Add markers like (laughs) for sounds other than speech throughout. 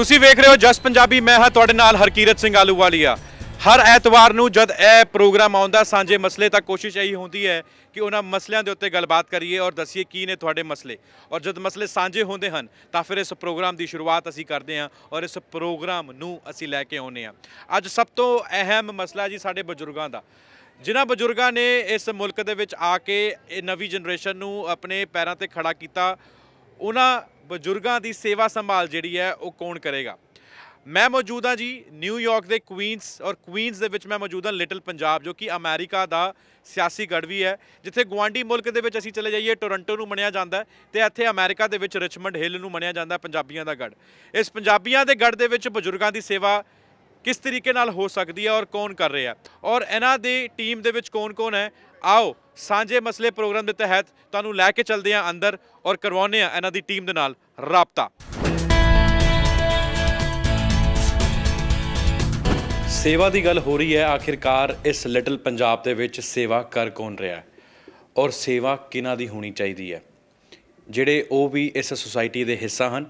ਤੁਸੀਂ ਵੇਖ ਰਹੇ ਹੋ ਜਸ ਪੰਜਾਬੀ ਮੈਂ ਹਾਂ ਤੁਹਾਡੇ ਨਾਲ ਹਰਕੀਰਤ ਸਿੰਘ ਆਲੂਵਾਲੀਆ ਹਰ ਐਤਵਾਰ ਨੂੰ ਜਦ ਇਹ ਪ੍ਰੋਗਰਾਮ ਆਉਂਦਾ ਸਾਂਝੇ ਮਸਲੇ ਤਾਂ ਕੋਸ਼ਿਸ਼ ਇਹੀ ਹੁੰਦੀ ਹੈ ਕਿ ਉਹਨਾਂ ਮਸਲਿਆਂ ਦੇ ਉੱਤੇ ਗੱਲਬਾਤ ਕਰੀਏ ਔਰ ਦੱਸੀਏ ਕੀ ਨੇ ਤੁਹਾਡੇ ਮਸਲੇ ਔਰ ਜਦ ਮਸਲੇ ਸਾਂਝੇ ਹੁੰਦੇ ਹਨ ਤਾਂ ਫਿਰ ਇਸ ਪ੍ਰੋਗਰਾਮ ਦੀ ਸ਼ੁਰੂਆਤ ਅਸੀਂ ਕਰਦੇ ਹਾਂ ਔਰ ਇਸ ਪ੍ਰੋਗਰਾਮ ਨੂੰ ਅਸੀਂ ਲੈ ਕੇ ਆਉਨੇ ਹਾਂ ਅੱਜ ਸਭ ਤੋਂ ਅਹਿਮ ਮਸਲਾ ਜੀ ਸਾਡੇ ਬਜ਼ੁਰਗਾਂ ਦਾ ਜਿਨ੍ਹਾਂ ਬਜ਼ੁਰਗਾਂ ਨੇ ਇਸ ਮੁਲਕ ਦੇ ਵਿੱਚ ਆ ਕੇ ਇਹ ਨਵੀਂ ਜਨਰੇਸ਼ਨ ਨੂੰ ਆਪਣੇ ਪੈਰਾਂ ਤੇ ਖੜਾ ਕੀਤਾ ਉਹਨਾਂ ਬਜ਼ੁਰਗਾਂ ਦੀ ਸੇਵਾ ਸੰਭਾਲ ਜਿਹੜੀ ਹੈ ਉਹ ਕੌਣ ਕਰੇਗਾ ਮੈਂ ਮੌਜੂਦ ਹਾਂ ਜੀ ਨਿਊਯਾਰਕ ਦੇ ਕੁਈਨਸ ਔਰ ਕੁਈਨਸ ਦੇ ਵਿੱਚ ਮੈਂ ਮੌਜੂਦ ਹਾਂ ਲਿਟਲ ਪੰਜਾਬ ਜੋ ਕਿ ਅਮਰੀਕਾ ਦਾ ਸਿਆਸੀ ਗੜ ਵੀ ਹੈ ਜਿੱਥੇ ਗਵਾਂਡੀ ਮੁਲਕ ਦੇ ਵਿੱਚ ਅਸੀਂ ਚਲੇ ਜਾਈਏ ਟੋਰਾਂਟੋ ਨੂੰ ਮੰਨਿਆ ਜਾਂਦਾ ਤੇ ਇੱਥੇ ਅਮਰੀਕਾ ਦੇ ਵਿੱਚ ਰਿਚਮੰਡ ਹਿੱਲ ਨੂੰ ਮੰਨਿਆ ਜਾਂਦਾ ਪੰਜਾਬੀਆਂ ਦਾ ਗੜ ਇਸ ਪੰਜਾਬੀਆਂ ਦੇ ਗੜ ਦੇ ਵਿੱਚ ਬਜ਼ੁਰਗਾਂ ਦੀ ਸੇਵਾ ਕਿਸ ਤਰੀਕੇ ਨਾਲ ਹੋ ਸਕਦੀ ਹੈ ਔਰ ਕੌਣ ਕਰ ਰਿਹਾ ਔਰ ਇਹਨਾਂ ਦੀ ਟੀਮ ਦੇ ਵਿੱਚ ਕੌਣ-ਕੌਣ ਹੈ ਆਓ ਸਾਂਝੇ ਮਸਲੇ ਪ੍ਰੋਗਰਾਮ ਦੇ ਤਹਿਤ ਤੁਹਾਨੂੰ ਲੈ ਕੇ ਚੱਲਦੇ ਹਾਂ ਅੰਦਰ ਔਰ ਕਰਵਾਉਨੇ ਆ ਇਹਨਾਂ ਦੀ ਟੀਮ ਦੇ ਨਾਲ ਰਾਬਤਾ ਸੇਵਾ ਦੀ ਗੱਲ ਹੋ ਰਹੀ ਹੈ ਆਖਿਰਕਾਰ ਇਸ ਲਿਟਲ ਪੰਜਾਬ ਦੇ ਵਿੱਚ ਸੇਵਾ ਕਰ ਕੌਣ ਰਿਹਾ ਔਰ ਸੇਵਾ ਕਿਨਾਂ ਦੀ ਹੋਣੀ ਚਾਹੀਦੀ ਹੈ ਜਿਹੜੇ ਉਹ ਵੀ ਇਸ ਸੁਸਾਇਟੀ ਦੇ ਹਿੱਸਾ ਹਨ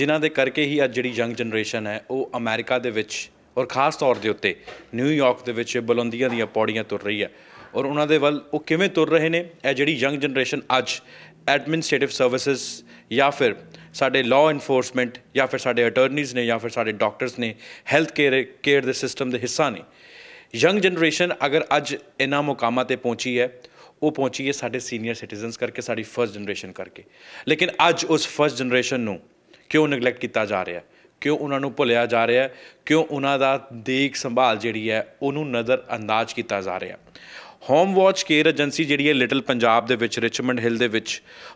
ਜਿਨ੍ਹਾਂ ਦੇ ਕਰਕੇ ਹੀ ਅੱਜ ਜਿਹੜੀ ਯੰਗ ਜਨਰੇਸ਼ਨ ਹੈ ਉਹ ਅਮਰੀਕਾ ਦੇ ਵਿੱਚ ਔਰ ਖਾਸ ਤੌਰ ਦੇ ਉੱਤੇ ਨਿਊਯਾਰਕ ਦੇ ਵਿੱਚ ਬੁਲੰਦੀਆਂ ਦੀਆਂ ਪੌੜੀਆਂ ਤੁਰ ਰਹੀ ਹੈ ਔਰ ਉਹਨਾਂ ਦੇ ਵੱਲ ਉਹ ਕਿਵੇਂ ਤੁਰ ਰਹੇ ਨੇ ਇਹ ਜਿਹੜੀ ਯੰਗ ਜਨਰੇਸ਼ਨ ਅੱਜ ਐਡਮਿਨਿਸਟ੍ਰੇਟਿਵ ਸਰਵਿਸਿਜ਼ ਜਾਂ ਫਿਰ ਸਾਡੇ ਲਾਅ ਇਨਫੋਰਸਮੈਂਟ ਜਾਂ ਫਿਰ ਸਾਡੇ ਅਟਾਰਨੀਜ਼ ਨੇ ਜਾਂ ਫਿਰ ਸਾਡੇ ਡਾਕਟਰਸ ਨੇ ਹੈਲਥ ਕੇਅਰ ਕੇਅਰ ਦੇ ਸਿਸਟਮ ਦੇ ਹਿੱਸਾ ਨੇ ਯੰਗ ਜਨਰੇਸ਼ਨ ਅਗਰ ਅੱਜ ਇਨਾ ਮੁਕਾਮਾਂ ਤੇ ਪਹੁੰਚੀ ਹੈ ਉਹ ਪਹੁੰਚੀ ਹੈ ਸਾਡੇ ਸੀਨੀਅਰ ਸਿਟੀਜ਼ਨਸ ਕਰਕੇ ਸਾਡੀ ਫਰਸਟ ਜਨਰੇਸ਼ਨ ਕਰਕੇ ਲੇਕਿਨ ਅੱਜ ਉਸ ਫਰਸਟ ਜਨਰੇਸ਼ਨ ਨੂੰ ਕਿਉਂ ਨੈਗਲੈਕਟ ਕੀਤਾ ਜਾ ਰਿਹਾ ਹੈ ਕਿਉਂ ਉਹਨਾਂ ਨੂੰ ਭੁੱਲਿਆ ਜਾ ਰਿਹਾ ਹੈ ਕਿਉਂ ਉਹਨਾਂ ਦਾ ਦੇਖ ਸੰਭਾਲ ਜਿਹੜੀ ਹੈ ਉਹਨੂੰ ਨਜ਼ਰ ਅੰਦਾਜ਼ ਕੀਤਾ ਜਾ ਰਿਹਾ ਹੋਮ ਵਾਚ ਕੇਅਰ ਏਜੰਸੀ ਜਿਹੜੀ ਹੈ ਲਿਟਲ ਪੰਜਾਬ ਦੇ ਵਿੱਚ ਰਿਚਮੰਡ ਹਿੱਲ ਦੇ ਵਿੱਚ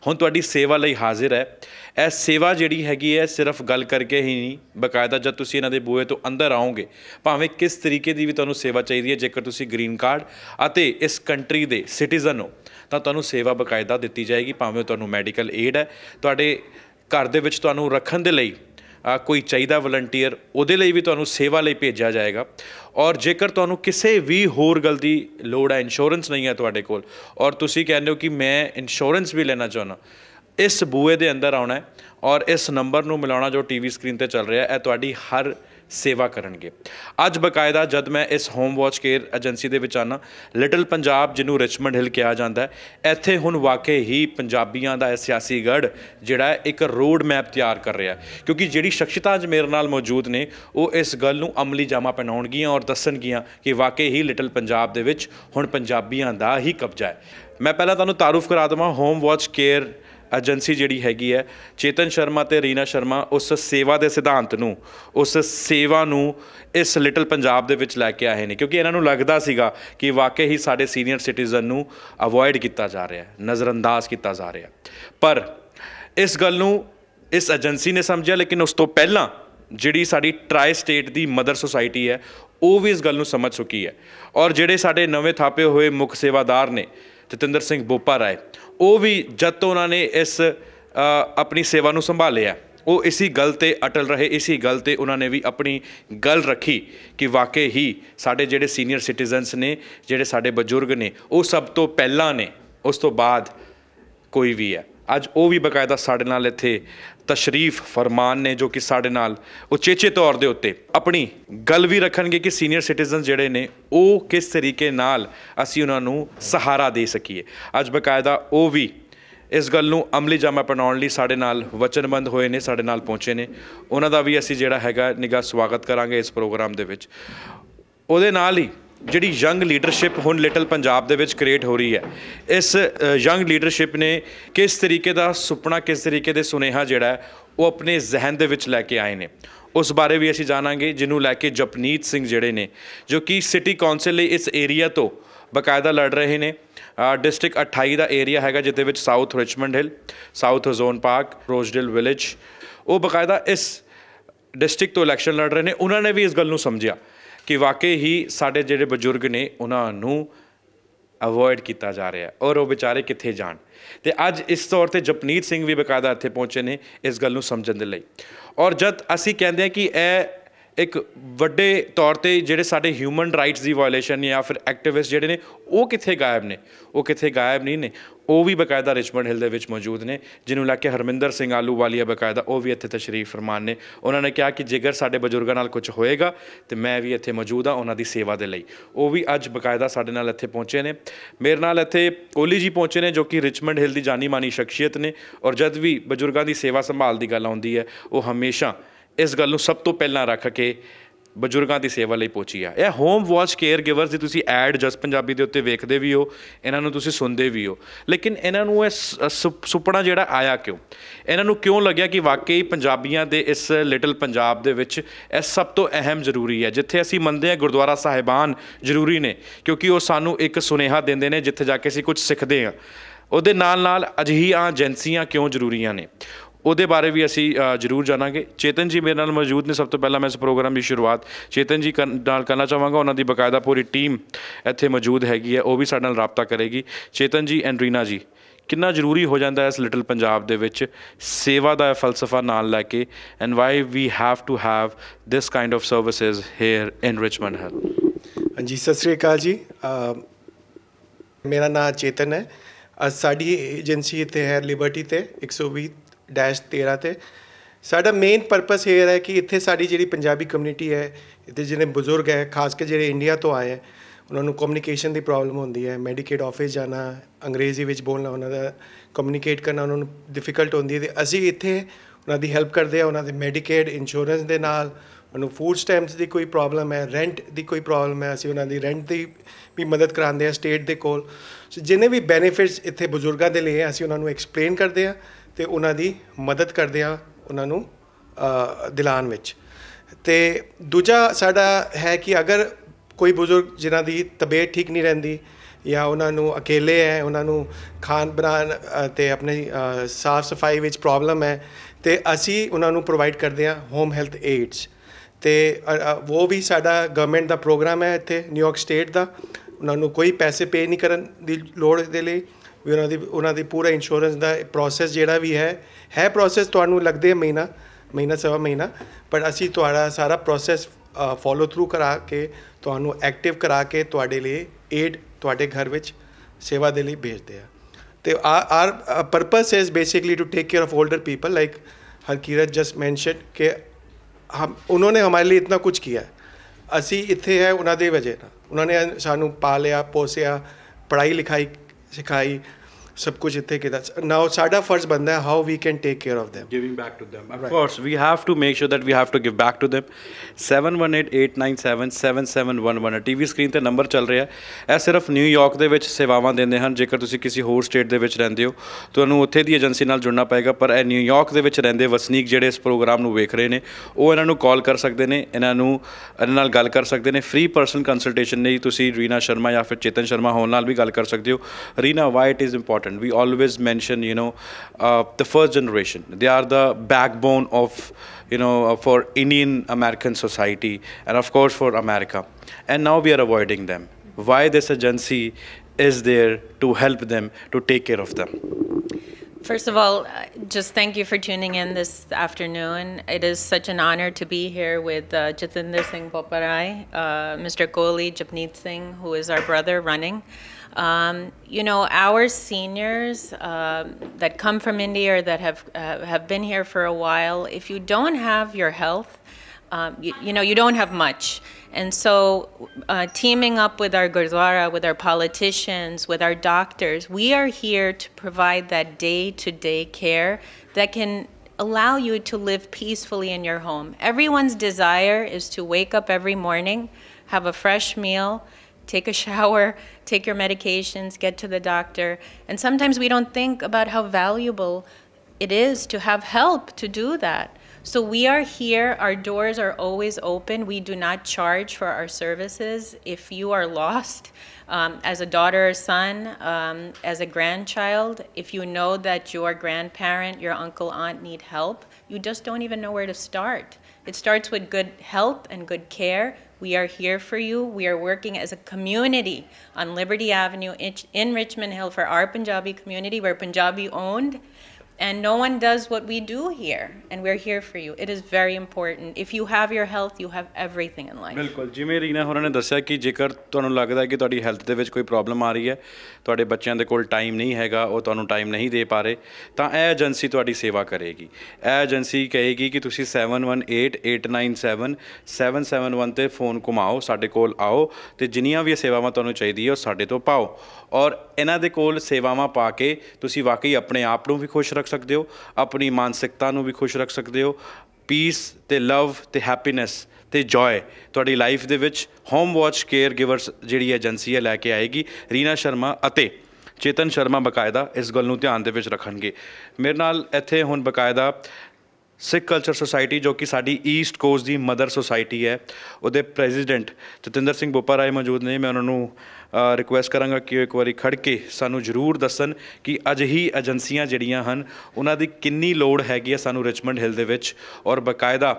ਹੁਣ ਤੁਹਾਡੀ ਸੇਵਾ ਲਈ ਹਾਜ਼ਰ ਹੈ ਇਹ ਸੇਵਾ ਜਿਹੜੀ ਹੈਗੀ ਹੈ ਸਿਰਫ ਗੱਲ ਕਰਕੇ ਹੀ ਨਹੀਂ ਬਕਾਇਦਾ ਜਦ ਤੁਸੀਂ ਇਹਨਾਂ ਦੇ ਬੂਹੇ ਤੋਂ ਅੰਦਰ ਆਓਗੇ ਭਾਵੇਂ ਕਿਸ ਤਰੀਕੇ ਦੀ ਵੀ ਤੁਹਾਨੂੰ ਸੇਵਾ ਚਾਹੀਦੀ ਹੈ ਜੇਕਰ ਤੁਸੀਂ ਗ੍ਰੀਨ ਕਾਰਡ ਅਤੇ ਇਸ ਕੰਟਰੀ ਦੇ ਸਿਟੀਜ਼ਨ ਹੋ ਤਾਂ ਤੁਹਾਨੂੰ ਸੇਵਾ ਬਕਾਇਦਾ ਦਿੱਤੀ ਜਾਏਗੀ ਭਾਵੇਂ ਤੁਹਾਨੂੰ ਮੈਡੀਕਲ ਏਡ ਹੈ ਤੁਹਾਡੇ ਘਰ ਦੇ ਵਿੱਚ ਤੁਹਾਨੂੰ ਰੱਖਣ ਦੇ ਲਈ ਕੋਈ ਚਾਹੀਦਾ ਵਲੰਟੀਅਰ ਉਹਦੇ ਲਈ ਵੀ ਤੁਹਾਨੂੰ ਸੇਵਾ ਲਈ ਭੇਜਿਆ ਜਾਏਗਾ ਔਰ ਜੇਕਰ ਤੁਹਾਨੂੰ ਕਿਸੇ ਵੀ ਹੋਰ ਗਲਤੀ ਲੋੜ ਹੈ ਇੰਸ਼ੋਰੈਂਸ ਨਹੀਂ ਹੈ ਤੁਹਾਡੇ ਕੋਲ ਔਰ ਤੁਸੀਂ ਕਹਿੰਦੇ ਹੋ ਕਿ ਮੈਂ ਇੰਸ਼ੋਰੈਂਸ ਵੀ ਲੈਣਾ ਚਾਹੁੰਦਾ ਇਸ ਬੂਏ ਦੇ ਅੰਦਰ ਆਉਣਾ ਔਰ ਇਸ ਨੰਬਰ ਨੂੰ ਮਿਲਾਉਣਾ ਜੋ ਟੀਵੀ ਸਕਰੀਨ ਤੇ ਚੱਲ ਰਿਹਾ ਹੈ ਇਹ ਤੁਹਾਡੀ ਹਰ ਸੇਵਾ ਕਰਨਗੇ ਅੱਜ ਬਕਾਇਦਾ ਜਦ ਮੈਂ ਇਸ ਹੋਮ ਵਾਚ ਕੇਅਰ ਏਜੰਸੀ ਦੇ ਵਿੱਚ ਆਣਾ ਲਿਟਲ ਪੰਜਾਬ ਜਿਹਨੂੰ ਰਿਚਮੰਡ ਹਿਲ ਕਿਹਾ ਜਾਂਦਾ ਹੈ ਇੱਥੇ ਹੁਣ ਵਾਕੇ ਹੀ ਪੰਜਾਬੀਆਂ ਦਾ ਸਿਆਸੀ ਗੜ ਜਿਹੜਾ ਇੱਕ ਰੋਡ ਮੈਪ ਤਿਆਰ ਕਰ ਰਿਹਾ ਕਿਉਂਕਿ ਜਿਹੜੀ ਸ਼ਖਸੀਅਤਾਂ ਅੱਜ ਮੇਰੇ ਨਾਲ ਮੌਜੂਦ ਨੇ ਉਹ ਇਸ ਗੱਲ ਨੂੰ ਅਮਲੀ ਜਾਮਾ ਪਹਿਨਾਉਣਗੀਆਂ ਔਰ ਦੱਸਣਗੀਆਂ ਕਿ ਵਾਕੇ ਹੀ ਲਿਟਲ ਪੰਜਾਬ ਦੇ ਵਿੱਚ ਹੁਣ ਪੰਜਾਬੀਆਂ ਦਾ ਹੀ ਕਬਜ਼ਾ ਹੈ ਮੈਂ ਪਹਿਲਾਂ ਤੁਹਾਨੂੰ ਤਾਰੂਫ ਕਰਾ ਦਵਾਂ ਹੋਮ ਵਾਚ ਕੇਅਰ ਏਜੰਸੀ ਜਿਹੜੀ ਹੈਗੀ ਹੈ ਚੇਤਨ ਸ਼ਰਮਾ ਤੇ ਰੀਨਾ ਸ਼ਰਮਾ ਉਸ ਸੇਵਾ ਦੇ ਸਿਧਾਂਤ ਨੂੰ ਉਸ ਸੇਵਾ ਨੂੰ ਇਸ ਲਿਟਲ ਪੰਜਾਬ ਦੇ ਵਿੱਚ ਲੈ ਕੇ ਆਏ ਨੇ ਕਿਉਂਕਿ ਇਹਨਾਂ ਨੂੰ ਲੱਗਦਾ ਸੀਗਾ ਕਿ ਵਾਕਈ ਹੀ ਸਾਡੇ ਸੀਨੀਅਰ ਸਿਟੀਜ਼ਨ ਨੂੰ ਅਵੋਇਡ ਕੀਤਾ ਜਾ ਰਿਹਾ ਹੈ ਨਜ਼ਰਅੰਦਾਜ਼ ਕੀਤਾ ਜਾ ਰਿਹਾ ਪਰ ਇਸ ਗੱਲ ਨੂੰ ਇਸ ਏਜੰਸੀ ਨੇ ਸਮਝਿਆ ਲੇਕਿਨ ਉਸ ਤੋਂ ਪਹਿਲਾਂ ਜਿਹੜੀ ਸਾਡੀ ਟ੍ਰਾਈ ਸਟੇਟ ਦੀ ਮਦਰ ਸੁਸਾਇਟੀ ਹੈ ਉਹ ਵੀ ਇਸ ਗੱਲ ਨੂੰ ਸਮਝ ਚੁੱਕੀ ਹੈ ਔਰ ਜਿਹੜੇ ਸਾਡੇ ਨਵੇਂ ਥਾਪੇ ਹੋਏ ਮੁੱਖ ਸੇਵਾਦਾਰ ਨੇ ਜਤਿੰਦਰ ਸਿੰਘ ਬੋਪਾ ਰਾਏ ਉਹ ਵੀ ਜਦ ਤੋਂ ਉਹਨਾਂ ਨੇ ਇਸ ਆਪਣੀ ਸੇਵਾ ਨੂੰ ਸੰਭਾਲਿਆ ਉਹ ਇਸੀ ਗੱਲ ਤੇ ਅਟਲ ਰਹੇ ਇਸੀ ਗੱਲ ਤੇ ਉਹਨਾਂ ਨੇ ਵੀ ਆਪਣੀ ਗੱਲ ਰੱਖੀ ਕਿ ਵਾਕਈ ਹੀ ਸਾਡੇ ਜਿਹੜੇ ਸੀਨੀਅਰ ਸਿਟੀਜ਼ਨਸ ਨੇ ਜਿਹੜੇ ਸਾਡੇ ਬਜ਼ੁਰਗ ਨੇ ਉਹ ਸਭ ਤੋਂ ਪਹਿਲਾਂ ਨੇ ਉਸ ਤੋਂ ਬਾਅਦ ਕੋਈ ਵੀ ਹੈ ਅੱਜ ਉਹ ਵੀ ਬਕਾਇਦਾ ਸਾਡੇ ਨਾਲ ਇੱਥੇ ਤਸ਼ਰੀਫ ਫਰਮਾਨ ਨੇ ਜੋ ਕਿ ਸਾਡੇ ਨਾਲ ਉਚੇਚੇ ਤੌਰ ਦੇ ਉੱਤੇ ਆਪਣੀ ਗੱਲ ਵੀ ਰੱਖਣਗੇ ਕਿ ਸੀਨੀਅਰ ਸਿਟੀਜ਼ਨ ਜਿਹੜੇ ਨੇ ਉਹ ਕਿਸ ਤਰੀਕੇ ਨਾਲ ਅਸੀਂ ਉਹਨਾਂ ਨੂੰ ਸਹਾਰਾ ਦੇ ਸਕੀਏ ਅੱਜ ਬਕਾਇਦਾ ਉਹ ਵੀ ਇਸ ਗੱਲ ਨੂੰ ਅਮਲੀ ਜਾਮਾ ਬਣਾਉਣ ਲਈ ਸਾਡੇ ਨਾਲ ਵਚਨਬੰਦ ਹੋਏ ਨੇ ਸਾਡੇ ਨਾਲ ਪਹੁੰਚੇ ਨੇ ਉਹਨਾਂ ਦਾ ਵੀ ਅਸੀਂ ਜਿਹੜਾ ਹੈਗਾ ਨਿਗਾ ਸਵਾਗਤ ਕਰਾਂਗੇ ਇਸ ਪ੍ਰੋਗਰਾਮ ਦੇ ਵਿੱਚ ਉਹਦੇ ਨਾਲ ਹੀ ਜਿਹੜੀ ਯੰਗ ਲੀਡਰਸ਼ਿਪ ਹੁਣ ਲਿਟਲ ਪੰਜਾਬ ਦੇ ਵਿੱਚ ਕ੍ਰੀਏਟ ਹੋ ਰਹੀ ਹੈ ਇਸ ਯੰਗ ਲੀਡਰਸ਼ਿਪ ਨੇ ਕਿਸ ਤਰੀਕੇ ਦਾ ਸੁਪਨਾ ਕਿਸ ਤਰੀਕੇ ਦੇ ਸੁਨੇਹਾ ਜਿਹੜਾ ਉਹ ਆਪਣੇ ਜ਼ਿਹਨ ਦੇ ਵਿੱਚ ਲੈ ਕੇ ਆਏ ਨੇ ਉਸ ਬਾਰੇ ਵੀ ਅਸੀਂ ਜਾਣਾਂਗੇ ਜਿਹਨੂੰ ਲੈ ਕੇ ਜਪਨੀਤ ਸਿੰਘ ਜਿਹੜੇ ਨੇ ਜੋ ਕਿ ਸਿਟੀ ਕਾਉਂਸਲ ਲਈ ਇਸ ਏਰੀਆ ਤੋਂ ਬਕਾਇਦਾ ਲੜ ਰਹੇ ਨੇ ਡਿਸਟ੍ਰਿਕਟ 28 ਦਾ ਏਰੀਆ ਹੈਗਾ ਜਿੱਦੇ ਵਿੱਚ South Richmond Hill South Zone Park Rosedale Village ਉਹ ਬਕਾਇਦਾ ਇਸ ਡਿਸਟ੍ਰਿਕਟ ਤੋਂ ਇਲੈਕਸ਼ਨ ਲੜ ਰਹੇ ਨੇ ਉਹਨਾਂ ਨੇ ਵੀ ਇਸ ਗੱਲ ਨੂੰ ਸਮਝਿਆ ਕਿ ਵਾਕਈ ਹੀ ਸਾਡੇ ਜਿਹੜੇ ਬਜ਼ੁਰਗ ਨੇ ਉਹਨਾਂ ਨੂੰ ਅਵੋਇਡ ਕੀਤਾ ਜਾ ਰਿਹਾ ਔਰ ਉਹ ਵਿਚਾਰੇ ਕਿੱਥੇ ਜਾਣ ਤੇ ਅੱਜ ਇਸ ਤੌਰ ਤੇ ਜਪਨੀਤ ਸਿੰਘ ਵੀ ਬਕਾਇਦਾ ਇੱਥੇ ਪਹੁੰਚੇ ਨੇ ਇਸ ਗੱਲ ਨੂੰ ਸਮਝਣ ਦੇ ਲਈ ਔਰ ਜਦ ਅਸੀਂ ਕਹਿੰਦੇ ਆ ਕਿ ਇਹ ਇੱਕ ਵੱਡੇ ਤੌਰ ਤੇ ਜਿਹੜੇ ਸਾਡੇ ਹਿਊਮਨ ਰਾਈਟਸ ਦੀ ਵਾਇਲੇਸ਼ਨ ਜਾਂ ਫਿਰ ਐਕਟਿਵਿਸਟ ਜਿਹੜੇ ਨੇ ਉਹ ਕਿੱਥੇ ਗਾਇਬ ਨੇ ਉਹ ਕਿੱਥੇ ਗਾਇਬ ਨਹੀਂ ਨੇ ਉਹ ਵੀ ਬਕਾਇਦਾ ਰਿਚਮੰਡ ਹਿੱਲ ਦੇ ਵਿੱਚ ਮੌਜੂਦ ਨੇ ਜਿਹਨੂੰ ਲੈ ਕੇ ਹਰਮਿੰਦਰ ਸਿੰਘ ਆਲੂ ਵਾਲੀਆ ਬਕਾਇਦਾ ਉਹ ਵੀ ਇੱਥੇ ਤਸ਼ਰੀਫ ਫਰਮਾਨ ਨੇ ਉਹਨਾਂ ਨੇ ਕਿਹਾ ਕਿ ਜੇਕਰ ਸਾਡੇ ਬਜ਼ੁਰਗਾਂ ਨਾਲ ਕੁਝ ਹੋਏਗਾ ਤੇ ਮੈਂ ਵੀ ਇੱਥੇ ਮੌਜੂਦ ਆ ਉਹਨਾਂ ਦੀ ਸੇਵਾ ਦੇ ਲਈ ਉਹ ਵੀ ਅੱਜ ਬਕਾਇਦਾ ਸਾਡੇ ਨਾਲ ਇੱਥੇ ਪਹੁੰਚੇ ਨੇ ਮੇਰੇ ਨਾਲ ਇੱਥੇ ਕੋਲੀ ਜੀ ਪਹੁੰਚੇ ਨੇ ਜੋ ਕਿ ਰਿਚਮੰਡ ਹਿੱਲ ਦੀ ਜਾਨੀ ਮਾਨੀ ਸ਼ਖਸੀਅਤ ਨੇ ਔਰ ਜਦ ਵੀ ਬਜ਼ੁਰਗਾਂ ਦੀ ਸੇਵਾ ਸੰਭਾਲ ਦੀ ਗੱਲ ਆਉਂਦੀ ਹੈ ਉਹ ਹਮੇਸ਼ਾ ਇਸ ਗੱਲ ਨੂੰ ਸਭ ਤੋਂ ਪਹਿਲਾਂ ਰੱਖ ਕੇ ਬਜ਼ੁਰਗਾਂ ਦੀ ਸੇਵਾ ਲਈ ਪਹੁੰਚੀ ਆ ਇਹ ਹੋਮ ਵਾਚ ਕੇਅਰ ਗਿਵਰਸ ਦੀ ਤੁਸੀਂ ਐਡ ਜਸ ਪੰਜਾਬੀ ਦੇ ਉੱਤੇ ਵੇਖਦੇ ਵੀ ਹੋ ਇਹਨਾਂ ਨੂੰ ਤੁਸੀਂ ਸੁਣਦੇ ਵੀ ਹੋ ਲੇਕਿਨ ਇਹਨਾਂ ਨੂੰ ਇਹ ਸੁਪਨਾ ਜਿਹੜਾ ਆਇਆ ਕਿਉਂ ਇਹਨਾਂ ਨੂੰ ਕਿਉਂ ਲੱਗਿਆ ਕਿ ਵਾਕਈ ਪੰਜਾਬੀਆਂ ਦੇ ਇਸ ਲਿਟਲ ਪੰਜਾਬ ਦੇ ਵਿੱਚ ਇਹ ਸਭ ਤੋਂ ਅਹਿਮ ਜ਼ਰੂਰੀ ਹੈ ਜਿੱਥੇ ਅਸੀਂ ਮੰਨਦੇ ਹਾਂ ਗੁਰਦੁਆਰਾ ਸਾਹਿਬਾਨ ਜ਼ਰੂਰੀ ਨੇ ਕਿਉਂਕਿ ਉਹ ਸਾਨੂੰ ਇੱਕ ਸੁਨੇਹਾ ਦਿੰਦੇ ਨੇ ਜਿੱਥੇ ਜਾ ਕੇ ਅਸੀਂ ਕੁਝ ਸਿੱਖਦੇ ਹਾਂ ਉਹਦੇ ਨਾਲ ਨਾਲ ਅਜਿਹੀਆਂ ਏਜੰਸੀਆਂ ਕਿਉਂ ਜ਼ਰੂਰੀਆਂ ਨੇ ਉਹਦੇ ਬਾਰੇ ਵੀ ਅਸੀਂ ਜ਼ਰੂਰ ਜਾਣਾਂਗੇ ਚੇਤਨ ਜੀ ਮੇਰੇ ਨਾਲ ਮੌਜੂਦ ਨੇ ਸਭ ਤੋਂ ਪਹਿਲਾਂ ਮੈਂ ਇਸ ਪ੍ਰੋਗਰਾਮ ਦੀ ਸ਼ੁਰੂਆਤ ਚੇਤਨ ਜੀ ਨਾਲ ਕਰਨਾ ਚਾਹਾਂਗਾ ਉਹਨਾਂ ਦੀ ਬਕਾਇਦਾ ਪੂਰੀ ਟੀਮ ਇੱਥੇ ਮੌਜੂਦ ਹੈਗੀ ਹੈ ਉਹ ਵੀ ਸਾਡੇ ਨਾਲ ਰਾਬਤਾ ਕਰੇਗੀ ਚੇਤਨ ਜੀ ਐਂਡਰੀਨਾ ਜੀ ਕਿੰਨਾ ਜ਼ਰੂਰੀ ਹੋ ਜਾਂਦਾ ਹੈ ਇਸ ਲਿਟਲ ਪੰਜਾਬ ਦੇ ਵਿੱਚ ਸੇਵਾ ਦਾ ਫਲਸਫਾ ਨਾਲ ਲੈ ਕੇ and why we have to have this kind of services here in Richmond Hill ਹਾਂਜੀ ਸਤਿ ਸ੍ਰੀ ਅਕਾਲ ਜੀ ਮੇਰਾ ਨਾਮ ਚੇਤਨ ਹੈ ਸਾਡੀ ਏਜੰਸੀ ਤੇ ਹੈ ਲਿਬਰਟੀ ਤੇ 120 ਡੈਸ਼ 13 ਤੇ ਸਾਡਾ ਮੇਨ ਪਰਪਸ ਇਹ ਹੈ ਕਿ ਇੱਥੇ ਸਾਡੀ ਜਿਹੜੀ ਪੰਜਾਬੀ ਕਮਿਊਨਿਟੀ ਹੈ ਇੱਥੇ ਜਿਹੜੇ ਬਜ਼ੁਰਗ ਹੈ ਖਾਸ ਕਰਕੇ ਜਿਹੜੇ ਇੰਡੀਆ ਤੋਂ ਆਏ ਹੈ ਉਹਨਾਂ ਨੂੰ ਕਮਿਊਨੀਕੇਸ਼ਨ ਦੀ ਪ੍ਰੋਬਲਮ ਹੁੰਦੀ ਹੈ ਮੈਡੀਕੇਟ ਆਫਿਸ ਜਾਣਾ ਅੰਗਰੇਜ਼ੀ ਵਿੱਚ ਬੋਲਣਾ ਉਹਨਾਂ ਦਾ ਕਮਿਊਨੀਕੇਟ ਕਰਨਾ ਉਹਨਾਂ ਨੂੰ ਡਿਫਿਕਲਟ ਹੁੰਦੀ ਹੈ ਤੇ ਅਸੀਂ ਇੱਥੇ ਉਹਨਾਂ ਦੀ ਹੈਲਪ ਕਰਦੇ ਆ ਉਹਨਾਂ ਦੇ ਮੈਡੀਕੇਡ ਇੰਸ਼ੋਰੈਂਸ ਦੇ ਨਾਲ ਉਹਨੂੰ ਫੂਡ ਸਟੈਂਪਸ ਦੀ ਕੋਈ ਪ੍ਰੋਬਲਮ ਹੈ ਰੈਂਟ ਦੀ ਕੋਈ ਪ੍ਰੋਬਲਮ ਹੈ ਅਸੀਂ ਉਹਨਾਂ ਦੀ ਰੈਂਟ ਦੀ ਵੀ ਮਦਦ ਕਰਾਉਂਦੇ ਆ ਸਟੇਟ ਦੇ ਕੋਲ ਸੋ ਜਿੰਨੇ ਵੀ ਬੈਨੀਫਿਟਸ ਇੱਥੇ ਬਜ਼ੁਰਗਾਂ ਦੇ ਲਈ ਹੈ ਅਸੀਂ ਉਹਨਾਂ ਨੂੰ ਐਕਸਪਲੇਨ ਕਰਦੇ ਆ ਤੇ ਉਹਨਾਂ ਦੀ ਮਦਦ ਕਰਦੇ ਆ ਉਹਨਾਂ ਨੂੰ ਦਿਲਾਨ ਵਿੱਚ ਤੇ ਦੂਜਾ ਸਾਡਾ ਹੈ ਕਿ ਅਗਰ ਕੋਈ ਬਜ਼ੁਰਗ ਜਿਨ੍ਹਾਂ ਦੀ ਤਬੀਅਤ ਠੀਕ ਨਹੀਂ ਰਹਿੰਦੀ ਜਾਂ ਉਹਨਾਂ ਨੂੰ ਅਕੇਲੇ ਹੈ ਉਹਨਾਂ ਨੂੰ ਖਾਣ ਬਣਾਉਣ ਤੇ ਆਪਣੇ ਸਾਫ ਸਫਾਈ ਵਿੱਚ ਪ੍ਰੋਬਲਮ ਹੈ ਤੇ ਅਸੀਂ ਉਹਨਾਂ ਨੂੰ ਪ੍ਰੋਵਾਈਡ ਕਰਦੇ ਆ ਹੋਮ ਹੈਲਥ ਏਡਸ ਤੇ ਉਹ ਵੀ ਸਾਡਾ ਗਵਰਨਮੈਂਟ ਦਾ ਪ੍ਰੋਗਰਾਮ ਹੈ ਇੱਥੇ ਨਿਊਯਾਰਕ ਸਟੇਟ ਦਾ ਉਹਨਾਂ ਨੂੰ ਕੋਈ ਪੈਸੇ ਪੇ ਨਹੀਂ ਕਰਨ ਦੀ ਲੋੜ ਦੇ ਲਈ ਵੀ ਉਹਨਾਂ ਦੀ ਉਹਨਾਂ ਦੀ ਪੂਰਾ ਇੰਸ਼ੋਰੈਂਸ ਦਾ ਪ੍ਰੋਸੈਸ ਜਿਹੜਾ ਵੀ ਹੈ ਹੈ ਪ੍ਰੋਸੈਸ ਤੁਹਾਨੂੰ ਲੱਗਦੇ ਮਹੀਨਾ ਮਹੀਨਾ ਸਵਾ ਮਹੀਨਾ ਪਰ ਅਸੀਂ ਤੁਹਾਡਾ ਸਾਰਾ ਪ੍ਰੋਸੈਸ ਫੋਲੋ ਥਰੂ ਕਰਾ ਕੇ ਤੁਹਾਨੂੰ ਐਕਟਿਵ ਕਰਾ ਕੇ ਤੁਹਾਡੇ ਲਈ ਏਡ ਤੁਹਾਡੇ ਘਰ ਵਿੱਚ ਸੇਵਾ ਦੇ ਲਈ ਭੇਜਦੇ ਆ ਤੇ our purpose is basically to take care of older people like Harkirat just mentioned ਕਿ ਹਮ ਉਹਨਾਂ ਨੇ ਹਮਾਰੇ ਲਈ ਇਤਨਾ ਕੁਝ ਕੀਤਾ ਅਸੀਂ ਇੱਥੇ ਹੈ ਉਹਨਾਂ ਦੇ ਵਜ੍ਹਾ ਨਾਲ ਉਹਨਾਂ ਨੇ ਸਾਨੂੰ ਪਾਲਿਆ ਪੋਸਿਆ ਪੜ੍ਹਾਈ ਲਿਖਾਈ ਸਿਖਾਈ ਸਭ ਕੁਝ ਇੱਥੇ ਕਿਦਾ ਨਾਓ ਸਾਡਾ ਫਰਜ਼ ਬੰਦਾ ਹੈ how we can take care of them giving back to them of course we have to make sure that we have to give back to them 7188977711 TV screen ਤੇ ਨੰਬਰ ਚੱਲ ਰਿਹਾ ਹੈ ਇਹ ਸਿਰਫ ਨਿਊਯਾਰਕ ਦੇ ਵਿੱਚ ਸੇਵਾਵਾਂ ਦਿੰਦੇ ਹਨ ਜੇਕਰ ਤੁਸੀਂ ਕਿਸੇ ਹੋਰ ਸਟੇਟ ਦੇ ਵਿੱਚ ਰਹਿੰਦੇ ਹੋ ਤੁਹਾਨੂੰ ਉੱਥੇ ਦੀ ਏਜੰਸੀ ਨਾਲ ਜੁੜਨਾ ਪਏਗਾ ਪਰ ਇਹ ਨਿਊਯਾਰਕ ਦੇ ਵਿੱਚ ਰਹਿੰਦੇ ਵਸਨੀਕ ਜਿਹੜੇ ਇਸ ਪ੍ਰੋਗਰਾਮ ਨੂੰ ਵੇਖ ਰਹੇ ਨੇ ਉਹ ਇਹਨਾਂ ਨੂੰ ਕਾਲ ਕਰ ਸਕਦੇ ਨੇ ਇਹਨਾਂ ਨੂੰ ਇਹਨਾਂ ਨਾਲ ਗੱਲ ਕਰ ਸਕਦੇ ਨੇ ਫ੍ਰੀ ਪਰਸਨ ਕੰਸਲਟੇਸ਼ਨ ਲਈ ਤੁਸੀਂ ਰੀਨਾ ਸ਼ਰਮਾ ਜਾਂ ਫਿਰ ਚੇਤਨ ਸ਼ਰਮਾ ਹੋਣ ਨਾਲ ਵੀ ਗੱਲ ਕਰ ਸਕਦੇ ਹੋ Reena why it is important important. We always mention, you know, uh, the first generation. They are the backbone of, you know, uh, for Indian American society and of course for America. And now we are avoiding them. Why this agency is there to help them, to take care of them? First of all, uh, just thank you for tuning in this afternoon. It is such an honor to be here with uh, Singh Poparai, uh, Mr. Kohli, Japneet Singh, who is our brother running. Um, you know, our seniors uh, that come from India or that have uh, have been here for a while, if you don't have your health, um, you, you, know, you don't have much. And so, uh, teaming up with our Gurdwara, with our politicians, with our doctors, we are here to provide that day to day care that can allow you to live peacefully in your home. Everyone's desire is to wake up every morning, have a fresh meal, take a (laughs) shower, take your medications, get to the doctor. And sometimes we don't think about how valuable it is to have help to do that. So we are here, our doors are always open. We do not charge for our services. If you are lost um, as a daughter or son, um, as a grandchild, if you know that your grandparent, your uncle, aunt need help, you just don't even know where to start. It starts with good health and good care we are here for you. We are working as a community on Liberty Avenue in, Richmond Hill for our Punjabi community. We're Punjabi owned and no one does what we do here and we're here for you it is very important if you have your health you have everything in life ਬਿਲਕੁਲ ਜਿਵੇਂ ਰੀਨਾ ਹੋਰਾਂ ਨੇ ਦੱਸਿਆ ਕਿ ਜੇਕਰ ਤੁਹਾਨੂੰ ਲੱਗਦਾ ਹੈ ਕਿ ਤੁਹਾਡੀ ਹੈਲਥ ਦੇ ਵਿੱਚ ਕੋਈ ਪ੍ਰੋਬਲਮ ਆ ਰਹੀ ਹੈ ਤੁਹਾਡੇ ਬੱਚਿਆਂ ਦੇ ਕੋਲ ਟਾਈਮ ਨਹੀਂ ਹੈਗਾ ਉਹ ਤੁਹਾਨੂੰ ਟਾਈਮ ਨਹੀਂ ਦੇ ਪਾ ਰਹੇ ਤਾਂ ਇਹ ਏਜੰਸੀ ਤੁਹਾਡੀ ਸੇਵਾ ਕਰੇਗੀ ਇਹ ਏਜੰਸੀ ਕਹੇਗੀ ਕਿ ਤੁਸੀਂ 7188977711 ਤੇ ਫੋਨ ਘੁਮਾਓ ਸਾਡੇ ਕੋਲ ਆਓ ਤੇ ਜਿੰਨੀਆਂ ਵੀ ਸੇਵਾਵਾਂ ਤੁਹਾਨੂੰ ਚਾਹੀਦੀ ਹੈ ਉਹ ਸਾਡੇ ਤੋਂ ਪਾਓ ਔਰ ਇਹਨਾਂ ਦੇ ਕੋਲ ਸੇਵਾਵਾਂ ਪਾ ਕੇ ਤੁਸੀਂ ਵਾਕਈ ਆਪਣੇ ਆਪ ਨੂੰ ਵੀ ਖੁਸ਼ ਰੱਖ ਰੱਖ ਸਕਦੇ ਹੋ ਆਪਣੀ ਮਾਨਸਿਕਤਾ ਨੂੰ ਵੀ ਖੁਸ਼ ਰੱਖ ਸਕਦੇ ਹੋ ਪੀਸ ਤੇ ਲਵ ਤੇ ਹੈਪੀਨੈਸ ਤੇ ਜੋਏ ਤੁਹਾਡੀ ਲਾਈਫ ਦੇ ਵਿੱਚ ਹੋਮ ਵਾਚ ਕੇਅਰ ਗਿਵਰਸ ਜਿਹੜੀ ਏਜੰਸੀ ਹੈ ਲੈ ਕੇ ਆਏਗੀ ਰੀਨਾ ਸ਼ਰਮਾ ਅਤੇ ਚੇਤਨ ਸ਼ਰਮਾ ਬਕਾਇਦਾ ਇਸ ਗੱਲ ਨੂੰ ਧਿਆਨ ਦੇ ਵਿੱਚ ਰੱਖਣਗੇ ਮੇਰੇ ਨਾਲ ਇੱਥੇ ਹੁਣ ਬਕਾਇਦਾ ਸਿੱਖ ਕਲਚਰ ਸੁਸਾਇਟੀ ਜੋ ਕਿ ਸਾਡੀ ਈਸਟ ਕੋਸਟ ਦੀ ਮਦਰ ਸੁਸਾਇਟੀ ਹੈ ਉਹਦੇ ਪ੍ਰੈਜ਼ੀਡੈਂਟ ਜਤਿੰਦਰ ਸਿੰਘ ਬੋਪਾ ਰਾਏ ਮੌਜੂਦ ਨੇ ਮੈਂ ਉਹਨਾਂ ਨੂੰ ਰਿਕੁਐਸਟ ਕਰਾਂਗਾ ਕਿ ਉਹ ਇੱਕ ਵਾਰੀ ਖੜ ਕੇ ਸਾਨੂੰ ਜ਼ਰੂਰ ਦੱਸਣ ਕਿ ਹੀ ਏਜੰਸੀਆਂ ਜਿਹੜੀਆਂ ਹਨ ਉਹਨਾਂ ਦੀ ਕਿੰਨੀ ਲੋੜ ਹੈਗੀ ਹੈ ਸਾਨੂੰ ਰਿਚਮੰਡ ਹਿੱਲ ਦੇ ਵਿੱਚ ਔਰ ਬਕਾਇਦਾ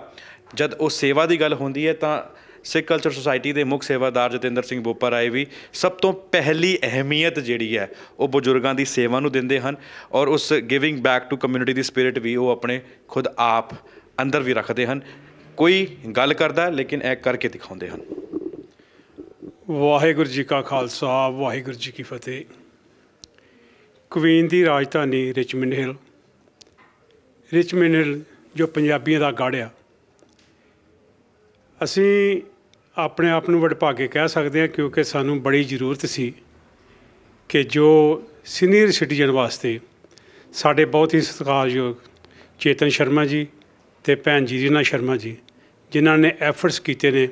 ਜਦ ਉਹ ਸੇਵਾ ਦੀ ਗੱਲ ਹੁੰਦੀ ਹੈ ਤਾਂ ਸਿੱਖ ਕਲਚਰ ਸੁਸਾਇਟੀ ਦੇ ਮੁੱਖ ਸੇਵਾਦਾਰ ਜਤਿੰਦਰ ਸਿੰਘ ਬੋਪਾ ਰਾਏ ਵੀ ਸਭ ਤੋਂ ਪਹਿਲੀ ਅਹਿਮੀਅਤ ਜਿਹੜੀ ਹੈ ਉਹ ਬਜ਼ੁਰਗਾਂ ਦੀ ਸੇਵਾ ਨੂੰ ਦਿੰਦੇ ਹਨ ਔਰ ਉਸ ਗਿਵਿੰਗ ਬੈਕ ਟੂ ਕਮਿਊਨਿਟੀ ਦੀ ਸਪਿਰਿਟ ਵੀ ਉਹ ਆਪਣੇ ਖੁਦ ਆਪ ਅੰਦਰ ਵੀ ਰੱਖਦੇ ਹਨ ਕੋਈ ਗੱਲ ਕਰਦਾ ਲੇਕਿਨ ਇਹ ਕਰਕੇ ਦਿਖਾਉਂਦੇ ਹਨ ਵਾਹਿਗੁਰੂ ਜੀ ਕਾ ਖਾਲਸਾ ਵਾਹਿਗੁਰੂ ਜੀ ਕੀ ਫਤਿਹ ਕੁਵੀਨ ਦੀ ਰਾਜਧਾਨੀ ਰਿਚਮਿੰਡ ਹਿਲ ਰਿਚਮਿੰਡ ਹਿਲ ਜੋ ਪੰਜਾਬੀਆਂ ਦਾ ਗੜਿਆ ਅਸੀਂ ਆਪਣੇ ਆਪ ਨੂੰ ਵਡਭਾਗੇ ਕਹਿ ਸਕਦੇ ਹਾਂ ਕਿਉਂਕਿ ਸਾਨੂੰ ਬੜੀ ਜ਼ਰੂਰਤ ਸੀ ਕਿ ਜੋ ਸੀਨੀਅਰ ਸਿਟੀਜ਼ਨ ਵਾਸਤੇ ਸਾਡੇ ਬਹੁਤ ਹੀ ਸਤਿਕਾਰਯੋਗ ਚੇਤਨ ਸ਼ਰਮਾ ਜੀ ਤੇ ਭੈਣ ਜੀ ਜੀਨਾ ਸ਼ਰਮਾ ਜੀ ਜਿਨ੍ਹਾਂ ਨੇ ਐਫਰਟਸ ਕੀਤੇ ਨੇ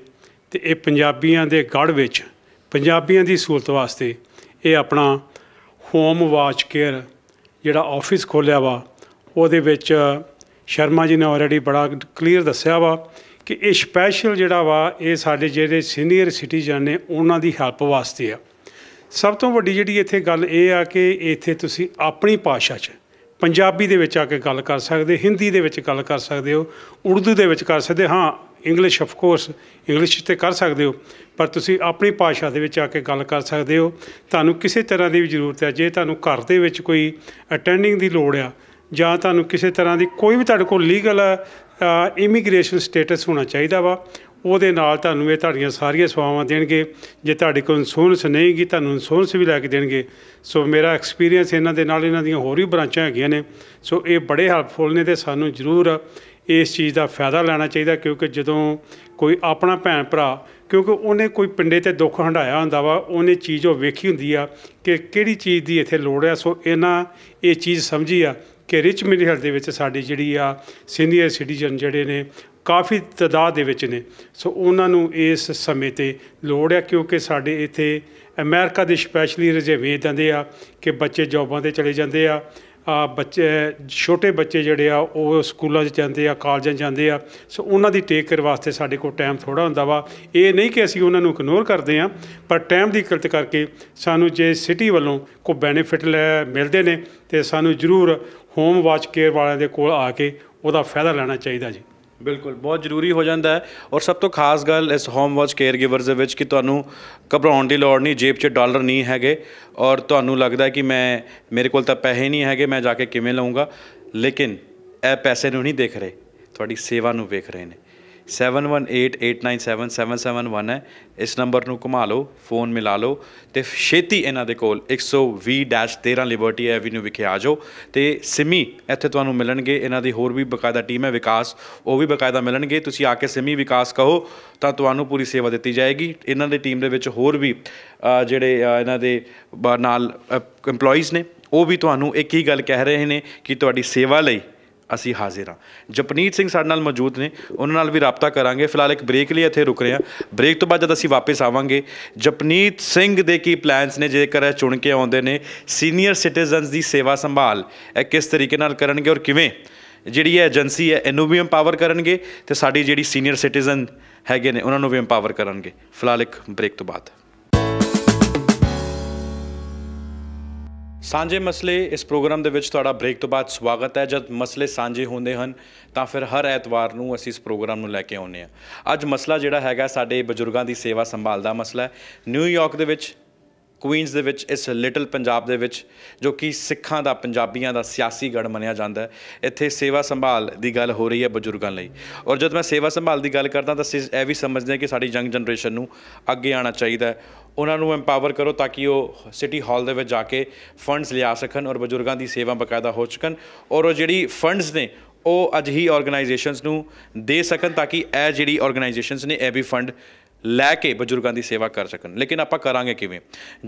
ਤੇ ਇਹ ਪੰਜਾਬੀਆਂ ਦੇ ਗੜ ਵਿੱਚ ਪੰਜਾਬੀਆਂ ਦੀ ਸਹੂਲਤ ਵਾਸਤੇ ਇਹ ਆਪਣਾ ਹੋਮ ਵਾਚ ਕੇਅਰ ਜਿਹੜਾ ਆਫਿਸ ਖੋਲਿਆ ਵਾ ਉਹਦੇ ਵਿੱਚ ਸ਼ਰਮਾ ਜੀ ਨੇ ਆਲਰੇਡੀ ਬੜਾ ਕਲੀਅਰ ਦੱਸਿਆ ਵਾ ਕਿ ਇਹ ਸਪੈਸ਼ਲ ਜਿਹੜਾ ਵਾ ਇਹ ਸਾਡੇ ਜਿਹੜੇ ਸੀਨੀਅਰ ਸਿਟੀਜ਼ਨ ਨੇ ਉਹਨਾਂ ਦੀ ਹੈਲਪ ਵਾਸਤੇ ਆ ਸਭ ਤੋਂ ਵੱਡੀ ਜਿਹੜੀ ਇੱਥੇ ਗੱਲ ਇਹ ਆ ਕਿ ਇੱਥੇ ਤੁਸੀਂ ਆਪਣੀ ਭਾਸ਼ਾ 'ਚ ਪੰਜਾਬੀ ਦੇ ਵਿੱਚ ਆ ਕੇ ਗੱਲ ਕਰ ਸਕਦੇ ਹਿੰਦੀ ਦੇ ਵਿੱਚ ਗੱਲ ਕਰ ਸਕਦੇ ਹੋ ਉਰਦੂ ਦੇ ਵਿੱਚ ਕਰ ਸਕਦੇ ਹਾਂ ਇੰਗਲਿਸ਼ ਆਫ ਕੋਰਸ ਇੰਗਲਿਸ਼ ਤੇ ਕਰ ਸਕਦੇ ਹੋ ਪਰ ਤੁਸੀਂ ਆਪਣੀ ਭਾਸ਼ਾ ਦੇ ਵਿੱਚ ਆ ਕੇ ਗੱਲ ਕਰ ਸਕਦੇ ਹੋ ਤੁਹਾਨੂੰ ਕਿਸੇ ਤਰ੍ਹਾਂ ਦੀ ਵੀ ਜ਼ਰੂਰਤ ਹੈ ਜੇ ਤੁਹਾਨੂੰ ਘਰ ਦੇ ਵਿੱਚ ਕੋਈ ਅਟੈਂਡਿੰਗ ਦੀ ਲੋੜ ਆ ਜਾਂ ਤੁਹਾਨੂੰ ਕਿਸੇ ਤਰ੍ਹਾਂ ਦੀ ਕੋਈ ਵੀ ਤੁਹਾਡੇ ਕੋਲ ਲੀਗਲ ਇਮੀਗ੍ਰੇਸ਼ਨ ਸਟੇਟਸ ਹੋਣਾ ਚਾਹੀਦਾ ਵਾ ਉਹਦੇ ਨਾਲ ਤੁਹਾਨੂੰ ਇਹ ਤੁਹਾਡੀਆਂ ਸਾਰੀਆਂ ਸੇਵਾਵਾਂ ਦੇਣਗੇ ਜੇ ਤੁਹਾਡੇ ਕੋਲ ਨਹੀਂ ਨਹੀਂਗੀ ਤੁਹਾਨੂੰ ਇਨਸ਼ੋਰੈਂਸ ਵੀ ਲੈ ਕੇ ਦੇਣਗੇ ਸੋ ਮੇਰਾ ਐਕਸਪੀਰੀਅੰਸ ਇਹਨਾਂ ਦੇ ਨਾਲ ਇਹਨਾਂ ਦੀਆਂ ਹੋਰ ਵੀ ਬ੍ਰਾਂਚਾਂ ਹੈਗੀਆਂ ਨੇ ਸੋ ਇਹ ਬੜੇ ਹੈਲਪਫੁਲ ਨੇ ਤੇ ਸਾਨੂੰ ਜ਼ਰੂਰ ਇਸ ਚੀਜ਼ ਦਾ ਫਾਇਦਾ ਲੈਣਾ ਚਾਹੀਦਾ ਕਿਉਂਕਿ ਜਦੋਂ ਕੋਈ ਆਪਣਾ ਭੈਣ ਭਰਾ ਕਿਉਂਕਿ ਉਹਨੇ ਕੋਈ ਪਿੰਡੇ ਤੇ ਦੁੱਖ ਹੰਡਾਇਆ ਹੁੰਦਾ ਵਾ ਉਹਨੇ ਚੀਜ਼ ਉਹ ਵੇਖੀ ਹੁੰਦੀ ਆ ਕਿ ਕਿਹੜੀ ਚੀਜ਼ ਦੀ ਇੱਥੇ ਲੋੜ ਆ ਸੋ ਇਹਨਾਂ ਇਹ ਚੀਜ਼ ਸਮਝੀ ਆ ਕਿ ਰਿਚ ਮਿਨਰਲ ਦੇ ਵਿੱਚ ਸਾਡੀ ਜਿਹੜੀ ਆ ਸੀਨੀਅਰ ਸਿਟੀਜ਼ਨ ਜਿਹੜੇ ਨੇ ਕਾਫੀ ਤਦਾਦ ਦੇ ਵਿੱਚ ਨੇ ਸੋ ਉਹਨਾਂ ਨੂੰ ਇਸ ਸਮੇਂ ਤੇ ਲੋੜ ਹੈ ਕਿਉਂਕਿ ਸਾਡੇ ਇੱਥੇ ਅਮਰੀਕਾ ਦੇ ਸਪੈਸ਼ਲੀ ਰਜੇਵੇਂ ਦਿੰਦੇ ਆ ਕਿ ਬੱਚੇ ਜੌਬਾਂ ਤੇ ਚਲੇ ਜਾਂਦੇ ਆ ਆ ਬੱਚੇ ਛੋਟੇ ਬੱਚੇ ਜਿਹੜੇ ਆ ਉਹ ਸਕੂਲਾਂ 'ਚ ਜਾਂਦੇ ਆ ਕਾਲਜਾਂ ਜਾਂਦੇ ਆ ਸੋ ਉਹਨਾਂ ਦੀ ਟੇਕ ਕਰ ਵਾਸਤੇ ਸਾਡੇ ਕੋਲ ਟਾਈਮ ਥੋੜਾ ਹੁੰਦਾ ਵਾ ਇਹ ਨਹੀਂ ਕਿ ਅਸੀਂ ਉਹਨਾਂ ਨੂੰ ਇਗਨੋਰ ਕਰਦੇ ਆ ਪਰ ਟਾਈਮ ਦੀ ਕਿਲਤ ਕਰਕੇ ਸਾਨੂੰ ਜੇ ਸਿਟੀ ਵੱਲੋਂ ਕੋਈ ਬੈਨੀਫਿਟ ਲੈ ਮਿਲਦੇ ਨੇ ਤੇ ਸਾਨੂੰ ਜ਼ਰੂਰ ਹੋਮ ਵਾਚ ਕੇਅਰ ਵਾਲਿਆਂ ਦੇ ਕੋਲ ਆ ਕੇ ਉਹਦਾ ਫਾਇਦਾ ਲੈਣਾ ਚਾਹੀਦਾ ਜੀ ਬਿਲਕੁਲ ਬਹੁਤ ਜ਼ਰੂਰੀ ਹੋ ਜਾਂਦਾ ਹੈ ਔਰ ਸਭ ਤੋਂ ਖਾਸ ਗੱਲ ਇਸ ਹੋਮ ਵਾਚ ਕੇਅਰ ਗਿਵਰਸ ਦੇ ਵਿੱਚ ਕਿ ਤੁਹਾਨੂੰ ਘਬਰਾਉਣ ਦੀ ਲੋੜ ਨਹੀਂ ਜੇਬ 'ਚ ਡਾਲਰ ਨਹੀਂ ਹੈਗੇ ਔਰ ਤੁਹਾਨੂੰ ਲੱਗਦਾ ਕਿ ਮੈਂ ਮੇਰੇ ਕੋਲ ਤਾਂ ਪੈਸੇ ਨਹੀਂ ਹੈਗੇ ਮੈਂ ਜਾ ਕੇ ਕਿਵੇਂ ਲਵਾਂਗਾ ਲੇਕਿਨ ਇਹ ਪੈਸੇ ਨੂੰ ਨਹੀਂ ਦੇਖ ਰਹੇ ਤੁਹਾਡੀ ਸੇਵਾ ਨੂੰ ਵੇਖ ਰਹੇ ਨੇ 7188977771 ਹੈ ਇਸ ਨੰਬਰ ਨੂੰ ਘੁਮਾ ਲਓ ਫੋਨ ਮਿਲਾ ਲਓ ਤੇ ਛੇਤੀ ਇਹਨਾਂ ਦੇ ਕੋਲ 120-13 ਲਿਬਰਟੀ ਐਵੀਨਿਊ ਵਿਖੇ ਆ ਜਾਓ ਤੇ ਸਿਮੀ ਇੱਥੇ ਤੁਹਾਨੂੰ ਮਿਲਣਗੇ ਇਹਨਾਂ ਦੀ ਹੋਰ ਵੀ ਬਕਾਇਦਾ ਟੀਮ ਹੈ ਵਿਕਾਸ ਉਹ ਵੀ ਬਕਾਇਦਾ ਮਿਲਣਗੇ ਤੁਸੀਂ ਆ ਕੇ ਸਿਮੀ ਵਿਕਾਸ ਕਹੋ ਤਾਂ ਤੁਹਾਨੂੰ ਪੂਰੀ ਸੇਵਾ ਦਿੱਤੀ ਜਾਏਗੀ ਇਹਨਾਂ ਦੀ ਟੀਮ ਦੇ ਵਿੱਚ ਹੋਰ ਵੀ ਜਿਹੜੇ ਇਹਨਾਂ ਦੇ ਨਾਲ EMPLOYEES ਨੇ ਉਹ ਵੀ ਤੁਹਾਨੂੰ ਇੱਕ ਹੀ ਗੱਲ ਕਹਿ ਰਹੇ ਨੇ ਕਿ ਤੁਹਾਡੀ ਸੇਵਾ ਲਈ ਅਸੀਂ ਹਾਜ਼ਰ ਹਾਂ ਜਪਨੀਤ ਸਿੰਘ ਸਾਡੇ ਨਾਲ ਮੌਜੂਦ ਨੇ ਉਹਨਾਂ ਨਾਲ ਵੀ ਰਾਬਤਾ ਕਰਾਂਗੇ ਫਿਲਹਾਲ ਇੱਕ ਬ੍ਰੇਕ ਲਈ ਇੱਥੇ ਰੁਕ ਰਹੇ ਹਾਂ ਬ੍ਰੇਕ ਤੋਂ ਬਾਅਦ ਜਦ ਅਸੀਂ ਵਾਪਸ ਆਵਾਂਗੇ ਜਪਨੀਤ ਸਿੰਘ ਦੇ ਕੀ ਪਲਾਨਸ ਨੇ ਜੇਕਰ ਇਹ ਚੁਣ ਕੇ ਆਉਂਦੇ ਨੇ ਸੀਨੀਅਰ ਸਿਟੀਜ਼ਨਸ ਦੀ ਸੇਵਾ ਸੰਭਾਲ ਇਹ ਕਿਸ ਤਰੀਕੇ ਨਾਲ ਕਰਨਗੇ ਔਰ ਕਿਵੇਂ ਜਿਹੜੀ ਇਹ ਏਜੰਸੀ ਹੈ ਇਹਨੂੰ ਵੀ ਐਮਪਾਵਰ ਕਰਨਗੇ ਤੇ ਸਾਡੀ ਜਿਹੜੀ ਸੀਨੀਅਰ ਸਿਟੀਜ਼ਨ ਹੈਗੇ ਨੇ ਉਹਨਾਂ ਨੂੰ ਵੀ ਐਮਪਾਵਰ ਕਰਨਗੇ ਫਿਲਹਾਲ ਇੱਕ ਬ੍ਰੇਕ ਤੋਂ ਬਾਅਦ ਸਾਂਝੇ ਮਸਲੇ ਇਸ ਪ੍ਰੋਗਰਾਮ ਦੇ ਵਿੱਚ ਤੁਹਾਡਾ ਬ੍ਰੇਕ ਤੋਂ ਬਾਅਦ ਸਵਾਗਤ ਹੈ ਜਦ ਮਸਲੇ ਸਾਂਝੇ ਹੁੰਦੇ ਹਨ ਤਾਂ ਫਿਰ ਹਰ ਐਤਵਾਰ ਨੂੰ ਅਸੀਂ ਇਸ ਪ੍ਰੋਗਰਾਮ ਨੂੰ ਲੈ ਕੇ ਆਉਂਦੇ ਹਾਂ ਅੱਜ ਮਸਲਾ ਜਿਹੜਾ ਹੈਗਾ ਸਾਡੇ ਬਜ਼ੁਰਗਾਂ ਦੀ ਸੇਵਾ ਸੰਭਾਲ ਦਾ ਮਸਲਾ ਹੈ ਨਿਊਯਾਰਕ ਦੇ ਵਿੱਚ ਕੁਈਨਸ ਦੇ ਵਿੱਚ ਇਸ ਲਿਟਲ ਪੰਜਾਬ ਦੇ ਵਿੱਚ ਜੋ ਕਿ ਸਿੱਖਾਂ ਦਾ ਪੰਜਾਬੀਆਂ ਦਾ ਸਿਆਸੀ ਗੜ ਮੰਨਿਆ ਜਾਂਦਾ ਹੈ ਇੱਥੇ ਸੇਵਾ ਸੰਭਾਲ ਦੀ ਗੱਲ ਹੋ ਰਹੀ ਹੈ ਬਜ਼ੁਰਗਾਂ ਲਈ ਔਰ ਜਦ ਮੈਂ ਸੇਵਾ ਸੰਭਾਲ ਦੀ ਗੱਲ ਕਰਦਾ ਤਾਂ ਇਹ ਵੀ ਸਮਝਦੇ ਹਾਂ ਕਿ ਸਾਡੀ ਯੰਗ ਜਨਰੇਸ਼ਨ ਨੂੰ ਅੱਗੇ ਆਉਣਾ ਚਾਹੀਦਾ ਹੈ ਉਹਨਾਂ ਨੂੰ ਐਮਪਾਵਰ ਕਰੋ ਤਾਂ ਕਿ ਉਹ ਸਿਟੀ ਹਾਲ ਦੇ ਵਿੱਚ ਜਾ ਕੇ ਫੰਡਸ ਲਿਆ ਸਕਣ ਔਰ ਬਜ਼ੁਰਗਾਂ ਦੀ ਸੇਵਾ ਬਕਾਇਦਾ ਹੋ ਚੁਕਣ ਔਰ ਉਹ ਜਿਹੜੀ ਫੰਡਸ ਨੇ ਉਹ ਅੱਜ ਹੀ ਆਰਗੇਨਾਈਜੇਸ਼ਨਸ ਨੂੰ ਦੇ ਸਕਣ ਤਾਂ ਕਿ ਇਹ ਜਿਹੜੀ ਆਰਗੇਨਾਈਜੇਸ਼ਨਸ ਨੇ ਇਹ ਵੀ ਫੰਡ ਲੈ ਕੇ ਬਜ਼ੁਰਗਾਂ ਦੀ ਸੇਵਾ ਕਰ ਸਕਣ ਲੇਕਿਨ ਆਪਾਂ ਕਰਾਂਗੇ ਕਿਵੇਂ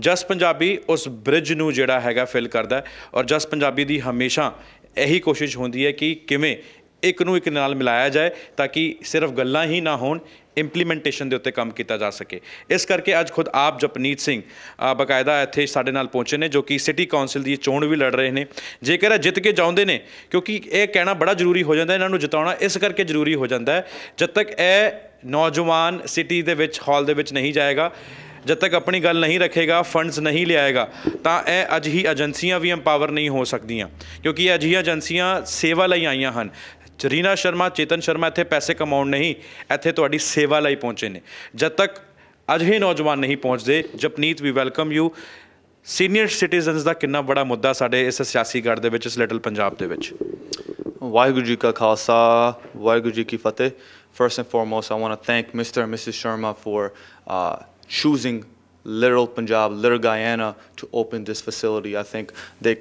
ਜਸ ਪੰਜਾਬੀ ਉਸ ਬ੍ਰਿਜ ਨੂੰ ਜਿਹੜਾ ਹੈਗਾ ਫਿਲ ਕਰਦਾ ਔਰ ਜਸ ਪੰਜਾਬੀ ਦੀ ਹਮੇਸ਼ਾ ਇਹੀ ਕੋਸ਼ਿਸ਼ ਹੁੰਦੀ ਹੈ ਕਿ ਕਿਵੇਂ ਇੱਕ ਨੂੰ ਇੱਕ ਨਾਲ ਮਿਲਾਇਆ ਜਾਏ ਤਾਂ ਕਿ ਸਿਰਫ ਗੱਲਾਂ ਹੀ ਨਾ ਹੋਣ ਇੰਪਲੀਮੈਂਟੇਸ਼ਨ ਦੇ ਉੱਤੇ ਕੰਮ ਕੀਤਾ ਜਾ ਸਕੇ ਇਸ ਕਰਕੇ ਅੱਜ ਖੁਦ ਆਪ ਜਪਨੀਤ ਸਿੰਘ ਬਕਾਇਦਾ ਇੱਥੇ ਸਾਡੇ ਨਾਲ ਪਹੁੰਚੇ ਨੇ ਜੋ ਕਿ ਸਿਟੀ ਕਾਉਂਸਲ ਦੀ ਚੋਣ ਵੀ ਲੜ ਰਹੇ ਨੇ ਜੇਕਰ ਜਿੱਤ ਕੇ ਜਾਉਂਦੇ ਨੇ ਕਿਉਂਕਿ ਇਹ ਕਹਿਣਾ ਬੜਾ ਜ਼ਰੂਰੀ ਹੋ ਜਾਂਦਾ ਇਹਨਾਂ ਨੂੰ ਜਿਤਾਉਣਾ ਇਸ ਕਰਕੇ ਜ਼ਰੂਰੀ ਹੋ ਜਾਂਦਾ ਹੈ ਜਦ ਤੱਕ ਇਹ ਨੌਜਵਾਨ ਸਿਟੀ ਦੇ ਵਿੱਚ ਹਾਲ ਦੇ ਵਿੱਚ ਨਹੀਂ ਜਾਏਗਾ ਜਦ ਤੱਕ ਆਪਣੀ ਗੱਲ ਨਹੀਂ ਰੱਖੇਗਾ ਫੰਡਸ ਨਹੀਂ ਲਿਆਏਗਾ ਤਾਂ ਇਹ ਅਜਹੀ ਏਜੰਸੀਆਂ ਵੀ ਐਮਪਾਵਰ ਨਹੀਂ ਹੋ ਸਕਦੀਆਂ ਕਿਉਂਕਿ ਇਹ ਅਜਿਹੀਆਂ ਏਜੰਸੀਆਂ ਸੇਵਾ ਲਈ ਆਈਆਂ ਹਨ ਜਰੀਨਾ ਸ਼ਰਮਾ ਚੇਤਨ ਸ਼ਰਮਾ ਇੱਥੇ ਪੈਸੇ ਕਮਾਉਣ ਨਹੀਂ ਇੱਥੇ ਤੁਹਾਡੀ ਸੇਵਾ ਲਈ ਪਹੁੰਚੇ ਨੇ ਜਦ ਤੱਕ ਅਜਿਹੇ ਨੌਜਵਾਨ ਨਹੀਂ ਪਹੁੰਚਦੇ Japneet we welcome you senior citizens ਦਾ ਕਿੰਨਾ ਵੱਡਾ ਮੁੱਦਾ ਸਾਡੇ ਇਸ ਸਿਆਸੀ ਗੜ ਦੇ ਵਿੱਚ ਇਸ ਲਿਟਲ ਪੰਜਾਬ ਦੇ ਵਿੱਚ ਵਾਹਿਗੁਰੂ ਜੀ ਕਾ ਖਾਲਸਾ ਵਾਹਿਗੁਰੂ ਜੀ ਕੀ ਫਤਿਹ first and foremost I want to thank Mr and Mrs Sharma for choosing Little Punjab Little Guyana to open this facility I think ਦੇ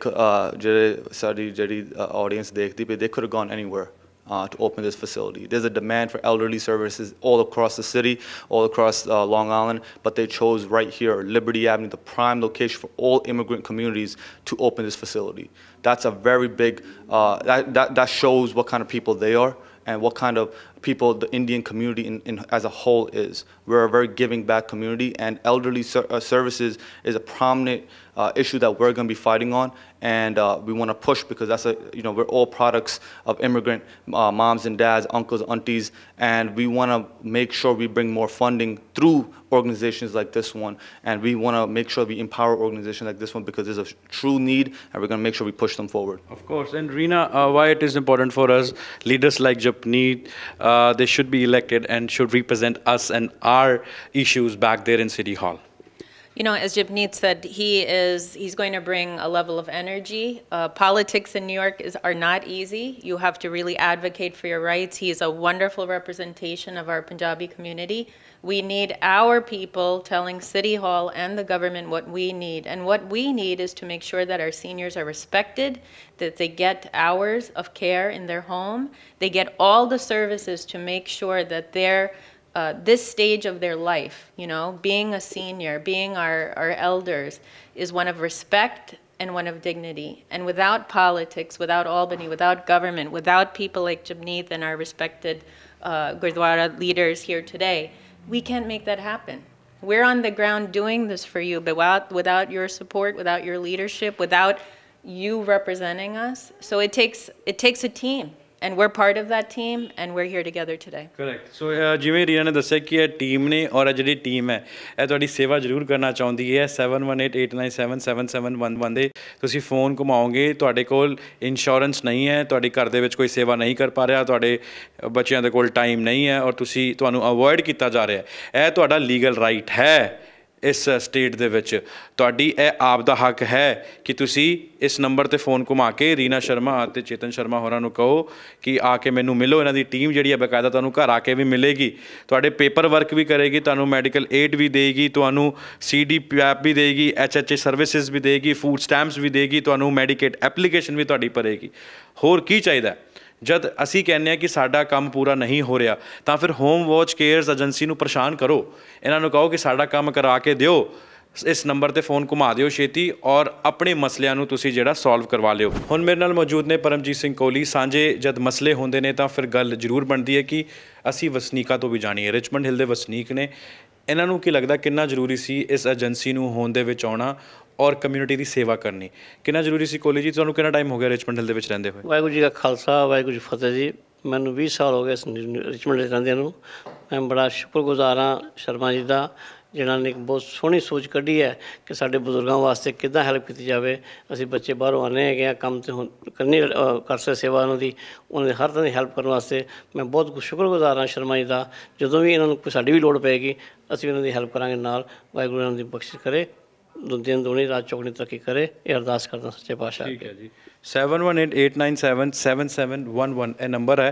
ਜਿਹੜੇ ਸਾਡੀ ਜਿਹੜੀ ਆਡੀਅנס ਦੇਖਦੀ ਪਈ ਦੇਖੋ could have gone anywhere uh, to open this facility. There's a demand for elderly services all across the city, all across uh, Long Island, but they chose right here, Liberty Avenue, the prime location for all immigrant communities to open this facility. That's a very big, uh, that, that, that shows what kind of people they are and what kind of people, the Indian community in, in, as a whole is. We're a very giving back community, and elderly ser uh, services is a prominent uh, issue that we're going to be fighting on, and uh, we want to push because that's a you know we're all products of immigrant uh, moms and dads, uncles, aunties, and we want to make sure we bring more funding through organizations like this one, and we want to make sure we empower organizations like this one because there's a true need, and we're going to make sure we push them forward. Of course, and Reena, uh, why it is important for us leaders like Japneet. Uh, uh, they should be elected and should represent us and our issues back there in City Hall. You know, as Jibneet said, he is, he's going to bring a level of energy. Uh, politics in New York is, are not easy. You have to really advocate for your rights. He is a wonderful representation of our Punjabi community. We need our people telling City Hall and the government what we need. And what we need is to make sure that our seniors are respected, that they get hours of care in their home, they get all the services to make sure that they're. Uh, this stage of their life, you know, being a senior, being our, our elders, is one of respect and one of dignity. And without politics, without Albany, without government, without people like Jabneet and our respected uh, Gurdwara leaders here today, we can't make that happen. We're on the ground doing this for you, but without, without your support, without your leadership, without you representing us. So it takes, it takes a team and we're part of that team and we're here together today correct so uh, jive riya ne dassya ki eh team ne aur eh jehdi team hai eh todi seva zarur karna chahundi hai 7188977711 de tusi phone ghumaoge tode kol insurance nahi hai todi ghar de vich koi seva nahi kar pa reha tode bachiyan de kol time nahi hai aur tusi tuhanu avoid kita ja reha hai eh toda legal right hai ਇਸ state ਦੇ ਵਿੱਚ ਤੁਹਾਡੀ ਇਹ ਆਪ ਦਾ ਹੱਕ ਹੈ ਕਿ ਤੁਸੀਂ ਇਸ ਨੰਬਰ ਤੇ ਫੋਨ ਘੁਮਾ ਕੇ ਰੀਨਾ ਸ਼ਰਮਾ ਅਤੇ ਚੇਤਨ ਸ਼ਰਮਾ ਹੋਰਾਂ ਨੂੰ ਕਹੋ ਕਿ ਆ ਕੇ ਮੈਨੂੰ ਮਿਲੋ ਇਹਨਾਂ ਦੀ ਟੀਮ ਜਿਹੜੀ ਹੈ ਬਕਾਇਦਾ ਤੁਹਾਨੂੰ ਘਰ ਆ ਕੇ ਵੀ ਮਿਲੇਗੀ ਤੁਹਾਡੇ ਪੇਪਰ ਵਰਕ ਵੀ ਕਰੇਗੀ ਤੁਹਾਨੂੰ ਮੈਡੀਕਲ ਏਡ ਵੀ ਦੇਗੀ ਤੁਹਾਨੂੰ ਸੀਡੀ ਪੈਪ ਵੀ ਦੇਗੀ ਐਚਐਚਏ ਸਰਵਿਸਿਜ਼ ਵੀ ਦੇਗੀ ਫੂਡ ਸਟੈਂਪਸ ਵੀ ਦੇਗੀ ਤੁਹਾਨੂੰ ਮੈਡੀਕੇਟ ਐਪਲੀਕੇਸ਼ਨ ਵੀ ਤੁਹਾਡੀ ਭਰੇਗੀ ਹੋਰ ਕੀ ਚਾਹੀਦਾ ਜਦ ਅਸੀਂ ਕਹਿੰਨੇ ਆ ਕਿ ਸਾਡਾ ਕੰਮ ਪੂਰਾ ਨਹੀਂ ਹੋ ਰਿਹਾ ਤਾਂ ਫਿਰ ਹੋਮ ਵਾਚ ਕੇਅਰਸ ਏਜੰਸੀ ਨੂੰ ਪਰੇਸ਼ਾਨ ਕਰੋ ਇਹਨਾਂ ਨੂੰ ਕਹੋ ਕਿ ਸਾਡਾ ਕੰਮ ਕਰਾ ਕੇ ਦਿਓ ਇਸ ਨੰਬਰ ਤੇ ਫੋਨ ਘੁਮਾ ਦਿਓ ਛੇਤੀ ਔਰ ਆਪਣੇ ਮਸਲਿਆਂ ਨੂੰ ਤੁਸੀਂ ਜਿਹੜਾ ਸੋਲਵ ਕਰਵਾ ਲਿਓ ਹੁਣ ਮੇਰੇ ਨਾਲ ਮੌਜੂਦ ਨੇ ਪਰਮਜੀਤ ਸਿੰਘ ਕੋਲੀ ਸਾਂਝੇ ਜਦ ਮਸਲੇ ਹੁੰਦੇ ਨੇ ਤਾਂ ਫਿਰ ਗੱਲ ਜ਼ਰੂਰ ਬਣਦੀ ਹੈ ਕਿ ਅਸੀਂ ਵਸਨੀਕਾ ਤੋਂ ਵੀ ਜਾਣੀ ਹੈ ਰਿਚਮੰਡ ਹਿੱਲ ਦੇ ਵਸਨੀਕ ਨੇ ਇਹਨਾਂ ਨੂੰ ਕੀ ਲੱਗਦਾ ਕਿੰਨਾ ਜ਼ਰੂਰੀ ਸੀ ਇਸ ਏਜੰਸੀ ਨੂੰ ਹੋਣ ਦੇ ਵਿੱਚ ਆਉਣਾ ਔਰ ਕਮਿਊਨਿਟੀ ਦੀ ਸੇਵਾ ਕਰਨੀ ਕਿੰਨਾ ਜ਼ਰੂਰੀ ਸੀ ਕੋਲੀ ਜੀ ਤੁਹਾਨੂੰ ਕਿੰਨਾ ਟਾਈਮ ਹੋ ਗਿਆ ਰਿਚਮੰਡਲ ਦੇ ਵਿੱਚ ਰਹਿੰਦੇ ਹੋਏ ਵਾਹਿਗੁਰੂ ਜੀ ਦਾ ਖਾਲਸਾ ਵਾਹਿਗੁਰੂ ਜੀ ਫਤਿਹ ਜੀ ਮੈਨੂੰ 20 ਸਾਲ ਹੋ ਗਏ ਇਸ ਰਿਚਮੰਡਲ ਦੇ ਰਹਿੰਦਿਆਂ ਨੂੰ ਮੈਂ ਬੜਾ ਸ਼ੁਕਰਗੁਜ਼ਾਰ ਹਾਂ ਸ਼ਰਮਾ ਜੀ ਦਾ ਜਿਨ੍ਹਾਂ ਨੇ ਇੱਕ ਬਹੁਤ ਸੋਹਣੀ ਸੋਚ ਕੱਢੀ ਹੈ ਕਿ ਸਾਡੇ ਬਜ਼ੁਰਗਾਂ ਵਾਸਤੇ ਕਿੱਦਾਂ ਹੈਲਪ ਕੀਤੀ ਜਾਵੇ ਅਸੀਂ ਬੱਚੇ ਬਾਹਰੋਂ ਆਨੇ ਹੈਗੇ ਆ ਕੰਮ ਤੇ ਹੁਣ ਕਰਨੀ ਕਰ ਸੇਵਾ ਉਹਨਾਂ ਦੀ ਉਹਨਾਂ ਦੇ ਹਰ ਤਰ੍ਹਾਂ ਦੀ ਹੈਲਪ ਕਰਨ ਵਾਸਤੇ ਮੈਂ ਬਹੁਤ ਸ਼ੁਕਰਗੁਜ਼ਾਰ ਹਾਂ ਸ਼ਰਮਾ ਜੀ ਦਾ ਜਦੋਂ ਵੀ ਇਹਨਾਂ ਨੂੰ ਕੋਈ ਸਾਡੀ ਵੀ ਲੋੜ ਪਏਗੀ ਅਸੀਂ ਉਹਨਾਂ ਦੀ ਹੈਲਪ ਕਰਾਂਗੇ ਨਾਲ ਵਾਹਿਗੁਰੂ ਇਹਨਾਂ ਦੀ ਬਖਸ਼ਿਸ਼ ਕਰੇ ਦਿਨ ਦੁਨੀ ਰਾਤ ਚੌਗਣੀ ਤਰੱਕੀ ਕਰੇ ਇਹ ਅਰਦਾਸ ਕਰਦਾ ਸੱਚੇ ਪਾਤਸ਼ਾਹ ਠੀਕ ਹੈ ਜੀ 7188977711 ਇਹ ਨੰਬਰ ਹੈ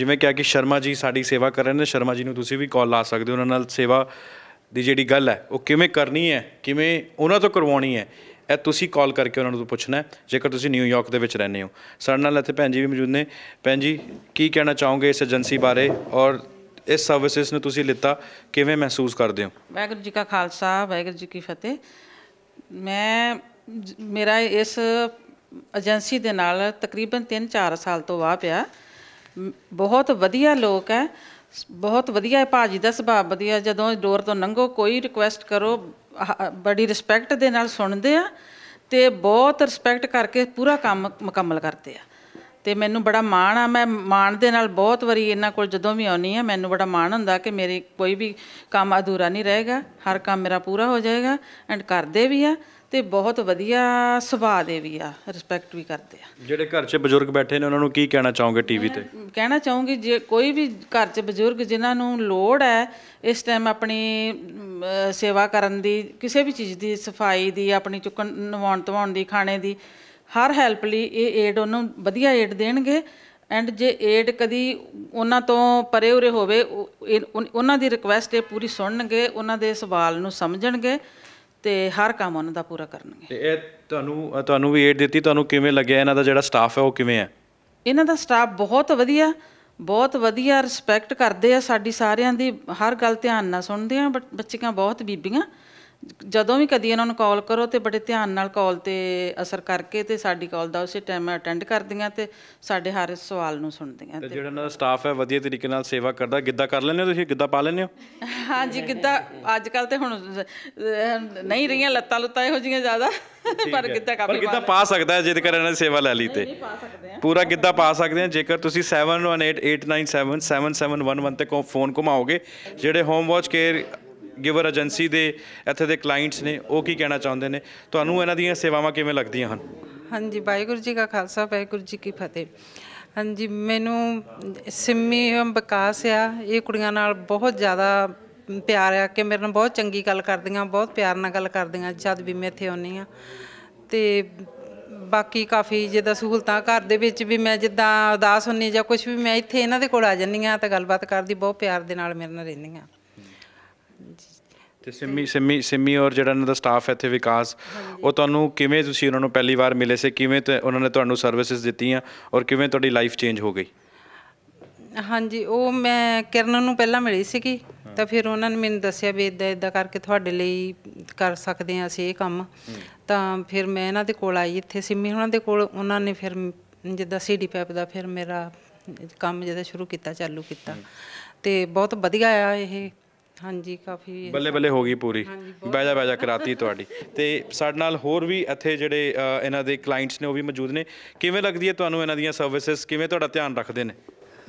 ਜਿਵੇਂ ਕਿਹਾ ਕਿ ਸ਼ਰਮਾ ਜੀ ਸਾਡੀ ਸੇਵਾ ਕਰ ਰਹੇ ਨੇ ਸ਼ਰਮਾ ਜੀ ਨੂੰ ਤੁਸੀਂ ਵੀ ਕਾਲ ਲਾ ਸਕਦੇ ਹੋ ਉਹਨਾਂ ਨਾਲ ਸੇਵਾ ਦੀ ਜਿਹੜੀ ਗੱਲ ਹੈ ਉਹ ਕਿਵੇਂ ਕਰਨੀ ਹੈ ਕਿਵੇਂ ਉਹਨਾਂ ਤੋਂ ਕਰਵਾਉਣੀ ਹੈ ਇਹ ਤੁਸੀਂ ਕਾਲ ਕਰਕੇ ਉਹਨਾਂ ਨੂੰ ਪੁੱਛਣਾ ਜੇਕਰ ਤੁਸੀਂ ਨਿਊਯਾਰਕ ਦੇ ਵਿੱਚ ਰਹਿੰਦੇ ਹੋ ਸਾਡੇ ਨਾਲ ਇੱਥੇ ਭੈਣ ਜੀ ਵੀ ਮੌਜੂਦ ਨੇ ਭੈਣ ਜੀ ਕੀ ਕਹਿਣਾ ਚਾਹੋਗੇ ਇਸ ਏਜੰਸੀ ਬਾਰੇ ਔਰ ਇਸ ਸਰਵਿਸਿਸ ਨੂੰ ਤੁਸੀਂ ਲਿੱਤਾ ਕਿਵੇਂ ਮਹਿਸੂਸ ਕਰਦੇ ਹੋ ਵਾਹਿਗੁਰੂ ਜੀ ਕਾ ਖਾਲਸਾ ਵਾਹਿਗੁਰੂ ਜੀ ਕੀ ਫਤਿਹ ਮੈਂ ਮੇਰਾ ਇਸ ਏਜੰਸੀ ਦੇ ਨਾਲ ਤਕਰੀਬਨ 3-4 ਸਾਲ ਤੋਂ ਵਾਹ ਪਿਆ ਬਹੁਤ ਵਧੀਆ ਲੋਕ ਹੈ ਬਹੁਤ ਵਧੀਆ ਭਾਜੀ ਦਾ ਸੁਭਾਅ ਵਧੀਆ ਜਦੋਂ ਡੋਰ ਤੋਂ ਲੰਘੋ ਕੋਈ ਰਿਕੁਐਸਟ ਕਰੋ ਬੜੀ ਰਿਸਪੈਕਟ ਦੇ ਨਾਲ ਸੁਣਦੇ ਆ ਤੇ ਬਹੁਤ ਰਿਸਪੈਕਟ ਕਰਕੇ ਪੂਰਾ ਕੰਮ ਮੁਕੰਮਲ ਕਰਦੇ ਆ ਤੇ ਮੈਨੂੰ ਬੜਾ ਮਾਣ ਆ ਮੈਂ ਮਾਣ ਦੇ ਨਾਲ ਬਹੁਤ ਵਾਰੀ ਇਹਨਾਂ ਕੋਲ ਜਦੋਂ ਵੀ ਆਉਣੀ ਆ ਮੈਨੂੰ ਬੜਾ ਮਾਣ ਹੁੰਦਾ ਕਿ ਮੇਰੇ ਕੋਈ ਵੀ ਕੰਮ ਅਧੂਰਾ ਨਹੀਂ ਰਹੇਗਾ ਹਰ ਕੰਮ ਮੇਰਾ ਪੂਰਾ ਹੋ ਜਾਏਗਾ ਐਂਡ ਕਰਦੇ ਵੀ ਆ ਤੇ ਬਹੁਤ ਵਧੀਆ ਸੁਭਾਅ ਦੇ ਵੀ ਆ ਰਿਸਪੈਕਟ ਵੀ ਕਰਦੇ ਆ ਜਿਹੜੇ ਘਰ 'ਚ ਬਜ਼ੁਰਗ ਬੈਠੇ ਨੇ ਉਹਨਾਂ ਨੂੰ ਕੀ ਕਹਿਣਾ ਚਾਹੋਗੇ ਟੀਵੀ ਤੇ ਕਹਿਣਾ ਚਾਹੂੰਗੀ ਜੇ ਕੋਈ ਵੀ ਘਰ 'ਚ ਬਜ਼ੁਰਗ ਜਿਨ੍ਹਾਂ ਨੂੰ ਲੋੜ ਹੈ ਇਸ ਟਾਈਮ ਆਪਣੀ ਸੇਵਾ ਕਰਨ ਦੀ ਕਿਸੇ ਵੀ ਚੀਜ਼ ਦੀ ਸਫਾਈ ਦੀ ਆਪਣੀ ਚੁੱਕਣ ਨਵਾਉਣ ਤਵਾਉਣ ਦੀ ਖਾਣੇ ਦੀ ਹਰ ਹੈਲਪ ਲਈ ਇਹ ਏਡ ਉਹਨੂੰ ਵਧੀਆ ਏਡ ਦੇਣਗੇ ਐਂਡ ਜੇ ਏਡ ਕਦੀ ਉਹਨਾਂ ਤੋਂ ਪਰੇ ਉਰੇ ਹੋਵੇ ਉਹਨਾਂ ਦੀ ਰਿਕੁਐਸਟ ਇਹ ਪੂਰੀ ਸੁਣਨਗੇ ਉਹਨਾਂ ਦੇ ਸਵਾਲ ਨੂੰ ਸਮਝਣਗੇ ਤੇ ਹਰ ਕੰਮ ਉਹਨਾਂ ਦਾ ਪੂਰਾ ਕਰਨਗੇ ਤੇ ਇਹ ਤੁਹਾਨੂੰ ਤੁਹਾਨੂੰ ਵੀ ਏਡ ਦਿੱਤੀ ਤੁਹਾਨੂੰ ਕਿਵੇਂ ਲੱਗਿਆ ਇਹਨਾਂ ਦਾ ਜਿਹੜਾ ਸਟਾਫ ਹੈ ਉਹ ਕਿਵੇਂ ਹੈ ਇਹਨਾਂ ਦਾ ਸਟਾਫ ਬਹੁਤ ਵਧੀਆ ਬਹੁਤ ਵਧੀਆ ਰਿਸਪੈਕਟ ਕਰਦੇ ਆ ਸਾਡੀ ਸਾਰਿਆਂ ਦੀ ਹਰ ਗੱਲ ਧਿਆਨ ਨਾਲ ਸੁਣਦੇ ਆ ਬੱਚੀਆਂ ਬਹੁਤ ਬੀਬੀਆਂ ਜਦੋਂ ਵੀ ਕਦੀ ਇਹਨਾਂ ਨੂੰ ਕਾਲ ਕਰੋ ਤੇ ਬੜੇ ਧਿਆਨ ਨਾਲ ਕਾਲ ਤੇ ਅਸਰ ਕਰਕੇ ਤੇ ਸਾਡੀ ਕਾਲ ਦਾ ਉਸੇ ਟਾਈਮ ਅਟੈਂਡ ਕਰਦੀਆਂ ਤੇ ਸਾਡੇ ਹਰ ਸਵਾਲ ਨੂੰ ਸੁਣਦੀਆਂ ਤੇ ਜਿਹੜਾ ਇਹਨਾਂ ਦਾ ਸਟਾਫ ਹੈ ਵਧੀਆ ਤਰੀਕੇ ਨਾਲ ਸੇਵਾ ਕਰਦਾ ਗਿੱਦਾ ਕਰ ਲੈਂਦੇ ਹੋ ਤੁਸੀਂ ਗਿੱਦਾ ਪਾ ਲੈਂਦੇ ਹੋ ਹਾਂਜੀ ਗਿੱਦਾ ਅੱਜ ਕੱਲ ਤੇ ਹੁਣ ਨਹੀਂ ਰਹੀਆਂ ਲੱਤਾਂ ਲੁੱਤਾਂ ਇਹੋ ਜੀਆਂ ਜ਼ਿਆਦਾ ਪਰ ਗਿੱਦਾ ਕਾਫੀ ਪਰ ਗਿੱਦਾ ਪਾ ਸਕਦਾ ਹੈ ਜੇਕਰ ਇਹਨਾਂ ਨੇ ਸੇਵਾ ਲੈ ਲਈ ਤੇ ਨਹੀਂ ਪਾ ਸਕਦੇ ਪੂਰਾ ਗਿੱਦਾ ਪਾ ਸਕਦੇ ਆ ਜੇਕਰ ਤੁਸੀਂ 7188977711 ਤੇ ਫੋਨ ਘੁਮਾਓਗੇ ਜਿਹੜੇ Home Watch Caregiver agency ਦੇ ਇੱਥੇ ਦੇ ਕਲਾਇੰਟਸ ਨੇ ਉਹ ਕੀ ਕਹਿਣਾ ਚਾਹੁੰਦੇ ਨੇ ਤੁਹਾਨੂੰ ਇਹਨਾਂ ਦੀਆਂ ਸੇਵਾਵਾਂ ਕਿਵੇਂ ਲੱਗਦੀਆਂ ਹਨ ਹਾਂਜੀ ਵਾਹਿਗੁਰੂ ਜੀ ਕਾ ਖਾਲਸਾ ਵਾਹਿਗੁਰੂ ਜੀ ਕੀ ਫਤਿਹ ਹਾਂਜੀ ਮੈਨੂੰ ਸਿੰਮੀ ਵਿਕਾਸ ਆ ਇਹ ਕੁੜੀਆਂ ਨਾਲ ਬਹੁਤ ਜ਼ਿਆਦਾ ਪਿਆਰ ਆ ਕਿ ਮੇਰੇ ਨਾਲ ਬਹੁਤ ਚੰਗੀ ਗੱਲ ਕਰਦੀਆਂ ਬਹੁਤ ਪਿਆਰ ਨਾਲ ਗੱਲ ਕਰਦੀਆਂ ਜਦ ਵੀ ਮੈਂ ਇੱਥੇ ਆਉਣੀ ਆ ਤੇ ਬਾਕੀ ਕਾਫੀ ਜਿਹਦਾ ਸਹੂਲਤਾਂ ਘਰ ਦੇ ਵਿੱਚ ਵੀ ਮੈਂ ਜਿੱਦਾਂ ਉਦਾਸ ਹੁੰਨੀ ਜਾਂ ਕੁਝ ਵੀ ਮੈਂ ਇੱਥੇ ਇਹਨਾਂ ਦੇ ਕੋਲ ਆ ਜੰਨੀ ਆ ਤਾਂ ਗੱਲਬਾਤ ਕਰਦੀ ਬਹੁਤ ਪਿਆਰ ਦੇ ਨਾਲ ਮੇਰੇ ਨਾਲ ਰਹਿੰਦੀਆਂ ਜੀ ਤੇ ਸਿੰਮੀ ਸਿੰਮੀ ਸਿੰਮੀ ਔਰ ਜਿਹੜਾ ਇਹਨਾਂ ਦਾ ਸਟਾਫ ਹੈ ਇੱਥੇ ਵਿਕਾਸ ਉਹ ਤੁਹਾਨੂੰ ਕਿਵੇਂ ਤੁਸੀਂ ਉਹਨਾਂ ਨੂੰ ਪਹਿਲੀ ਵਾਰ ਮਿਲੇ ਸੀ ਕਿਵੇਂ ਤੇ ਉਹਨਾਂ ਨੇ ਤੁਹਾਨੂੰ ਸਰਵਿਸਿਜ਼ ਦਿੱਤੀਆਂ ਔਰ ਕਿਵੇਂ ਤੁਹਾਡੀ ਲਾਈਫ ਚੇਂਜ ਹੋ ਗਈ ਹਾਂਜੀ ਉਹ ਮੈਂ ਕਿਰਨ ਨੂੰ ਪਹਿਲਾਂ ਮਿਲੀ ਸੀਗੀ ਤਾਂ ਫਿਰ ਉਹਨਾਂ ਨੇ ਮੈਨੂੰ ਦੱਸਿਆ ਵੀ ਇਦਾਂ ਇਦਾਂ ਕਰਕੇ ਤੁਹਾਡੇ ਲਈ ਕਰ ਸਕਦੇ ਆ ਅਸੀਂ ਇਹ ਕੰਮ ਤਾਂ ਫਿਰ ਮੈਂ ਇਹਨਾਂ ਦੇ ਕੋਲ ਆਈ ਇੱਥੇ ਸਿੰਮੀ ਉਹਨਾਂ ਦੇ ਕੋਲ ਉਹਨਾਂ ਨੇ ਫਿਰ ਜਿੱਦਾਂ ਸੀਡੀ ਪੈਪ ਦਾ ਫਿਰ ਮੇਰਾ ਕੰਮ ਜਿਹਦਾ ਸ਼ੁਰੂ ਕੀਤਾ ਚਾਲੂ ਕੀਤਾ ਤੇ ਬਹੁਤ ਵਧੀਆ ਆ ਇਹ ਹਾਂਜੀ ਕਾਫੀ ਬੱਲੇ ਬੱਲੇ ਹੋ ਗਈ ਪੂਰੀ ਬੈਜਾ ਬੈਜਾ ਕਰਾਤੀ ਤੁਹਾਡੀ (laughs) ਤੇ ਸਾਡੇ ਨਾਲ ਹੋਰ ਵੀ ਇੱਥੇ ਜਿਹੜੇ ਇਹਨਾਂ ਦੇ ਕਲਾਇੰਟਸ ਨੇ ਉਹ ਵੀ ਮੌਜੂਦ ਨੇ ਕਿਵੇਂ ਲੱਗਦੀ ਹੈ ਤੁਹਾਨੂੰ ਇਹਨਾਂ ਦੀਆਂ ਸਰਵਿਸਿਜ਼ ਕਿਵੇਂ ਤੁਹਾਡਾ ਧਿਆਨ ਰੱਖਦੇ ਨੇ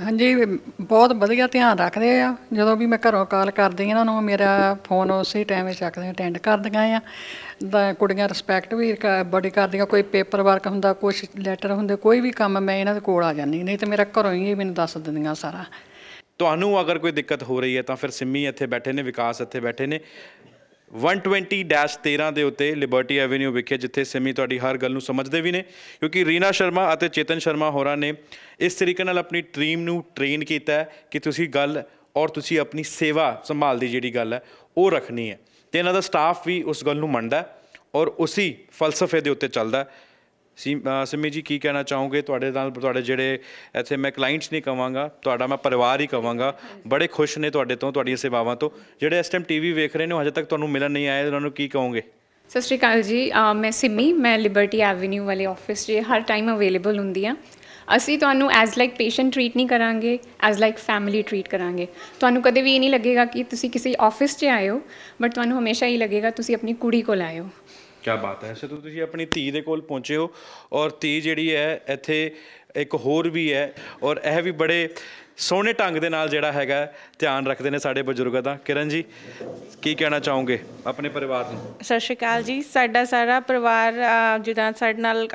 ਹਾਂਜੀ ਬਹੁਤ ਵਧੀਆ ਧਿਆਨ ਰੱਖਦੇ ਆ ਜਦੋਂ ਵੀ ਮੈਂ ਘਰੋਂ ਕਾਲ ਕਰਦੀ ਇਹਨਾਂ ਨੂੰ ਮੇਰਾ ਫੋਨ ਉਸੇ ਟਾਈਮ ਵਿੱਚ ਚੱਕਦੇ ਅਟੈਂਡ ਕਰਦੀਆਂ ਆ ਤਾਂ ਕੁੜੀਆਂ ਰਿਸਪੈਕਟ ਵੀ ਬੜੀ ਕਰਦੀਆਂ ਕੋਈ ਪੇਪਰ ਵਰਕ ਹੁੰਦਾ ਕੁਝ ਲੈਟਰ ਹੁੰਦੇ ਕੋਈ ਵੀ ਕੰਮ ਮੈਂ ਇਹਨਾਂ ਦੇ ਕੋਲ ਆ ਜਾਂਦੀ ਨਹੀਂ ਤੇ ਮੇਰਾ ਘਰੋਂ ਹੀ ਮੈਨੂੰ ਦੱਸ ਦਿੰਦੀਆਂ ਸਾਰਾ ਤੁਹਾਨੂੰ ਅਗਰ ਕੋਈ ਦਿੱਕਤ ਹੋ ਰਹੀ ਹੈ ਤਾਂ ਫਿਰ ਸਿੰਮੀ ਇੱਥੇ ਬੈਠੇ ਨੇ ਵਿਕਾਸ ਇੱਥੇ ਬੈਠੇ ਨੇ 120-13 ਦੇ ਉੱਤੇ ਲਿਬਰਟੀ ਐਵੇਨਿਊ ਵਿਖੇ ਜਿੱਥੇ ਸਿਮੀ ਤੁਹਾਡੀ ਹਰ ਗੱਲ ਨੂੰ ਸਮਝਦੇ ਵੀ ਨੇ ਕਿਉਂਕਿ ਰੀਨਾ ਸ਼ਰਮਾ ਅਤੇ ਚੇਤਨ ਸ਼ਰਮਾ ਹੋਰਾਂ ਨੇ ਇਸ ਤਰੀਕੇ ਨਾਲ ਆਪਣੀ ਟੀਮ ਨੂੰ ਟ੍ਰੇਨ ਕੀਤਾ ਹੈ ਕਿ ਤੁਸੀਂ ਗੱਲ ਔਰ ਤੁਸੀਂ ਆਪਣੀ ਸੇਵਾ ਸੰਭਾਲ ਦੀ ਜਿਹੜੀ ਗੱਲ ਹੈ ਉਹ ਰੱਖਣੀ ਹੈ ਤੇ ਇਹਨਾਂ ਦਾ ਸਟਾਫ ਵੀ ਉਸ ਗੱਲ ਨੂੰ ਮੰਨਦਾ ਔਰ ਉਸੇ ਫਲਸਫੇ ਦੇ ਉੱਤੇ ਚੱਲਦਾ ਹੈ ਸਿੰਮੀ ਜੀ ਕੀ ਕਹਿਣਾ ਚਾਹੋਗੇ ਤੁਹਾਡੇ ਨਾਲ ਤੁਹਾਡੇ ਜਿਹੜੇ ਇੱਥੇ ਮੈਂ ਕਲਾਇੰਟਸ ਨਹੀਂ ਕਵਾਂਗਾ ਤੁਹਾਡਾ ਮੈਂ ਪਰਿਵਾਰ ਹੀ ਕਵਾਂਗਾ ਬੜੇ ਖੁਸ਼ ਨੇ ਤੁਹਾਡੇ ਤੋਂ ਤੁਹਾਡੀਆਂ ਸੇਵਾਵਾਂ ਤੋਂ ਜਿਹੜੇ ਇਸ ਟਾਈਮ ਟੀਵੀ ਵੇਖ ਰਹੇ ਨੇ ਹਜੇ ਤੱਕ ਤੁਹਾਨੂੰ ਮਿਲਣ ਨਹੀਂ ਆਏ ਉਹਨਾਂ ਨੂੰ ਕੀ ਕਹੋਗੇ ਸਤਿ ਸ਼੍ਰੀ ਅਕਾਲ ਜੀ ਮੈਂ ਸਿਮੀ ਮੈਂ ਲਿਬਰਟੀ ਐਵੇਨਿਊ ਵਾਲੇ ਆਫਿਸ 'ਚ ਹਰ ਟਾਈਮ ਅਵੇਲੇਬਲ ਹੁੰਦੀ ਆ ਅਸੀਂ ਤੁਹਾਨੂੰ ਐਜ਼ ਲਾਈਕ ਪੇਸ਼ੈਂਟ ਟ੍ਰੀਟ ਨਹੀਂ ਕਰਾਂਗੇ ਐਜ਼ ਲਾਈਕ ਫੈਮਿਲੀ ਟ੍ਰੀਟ ਕਰਾਂਗੇ ਤੁਹਾਨੂੰ ਕਦੇ ਵੀ ਇਹ ਨਹੀਂ ਲੱਗੇਗਾ ਕਿ ਤੁਸੀਂ ਕਿਸੇ ਆਫਿਸ 'ਚ ਆਏ ਹੋ ਬਟ ਤੁਹਾਨੂੰ ਹਮੇਸ਼ਾ ਹੀ ਲੱਗੇਗਾ ਤੁਸੀਂ ਆਪਣੀ ਕੁੜੀ ਕੋਲ ਆਏ ਹੋ ਕੀ ਬਾਤ ਹੈ ਸਤੂ ਤੁਸੀਂ ਆਪਣੀ ਧੀ ਦੇ ਕੋਲ ਪਹੁੰਚੇ ਹੋ ਔਰ ਧੀ ਜਿਹੜੀ ਹੈ ਇੱਥੇ ਇੱਕ ਹੋਰ ਵੀ ਹੈ ਔਰ ਇਹ ਵੀ ਬੜੇ ਸੋਹਣੇ ਢੰਗ ਦੇ ਨਾਲ ਜਿਹੜਾ ਹੈਗਾ ਧਿਆਨ ਰੱਖਦੇ ਨੇ ਸਾਡੇ ਬਜ਼ੁਰਗਾਂ ਦਾ ਕਿਰਨ ਜੀ ਕੀ ਕਹਿਣਾ ਚਾਹੋਗੇ ਆਪਣੇ ਪਰਿਵਾਰ ਨੂੰ ਸਤਿ ਸ਼੍ਰੀ ਅਕਾਲ ਜੀ ਸਾਡਾ ਸਾਰਾ ਪਰਿਵਾਰ ਜਿਦਾਂ ਸਾਡੇ ਨਾਲ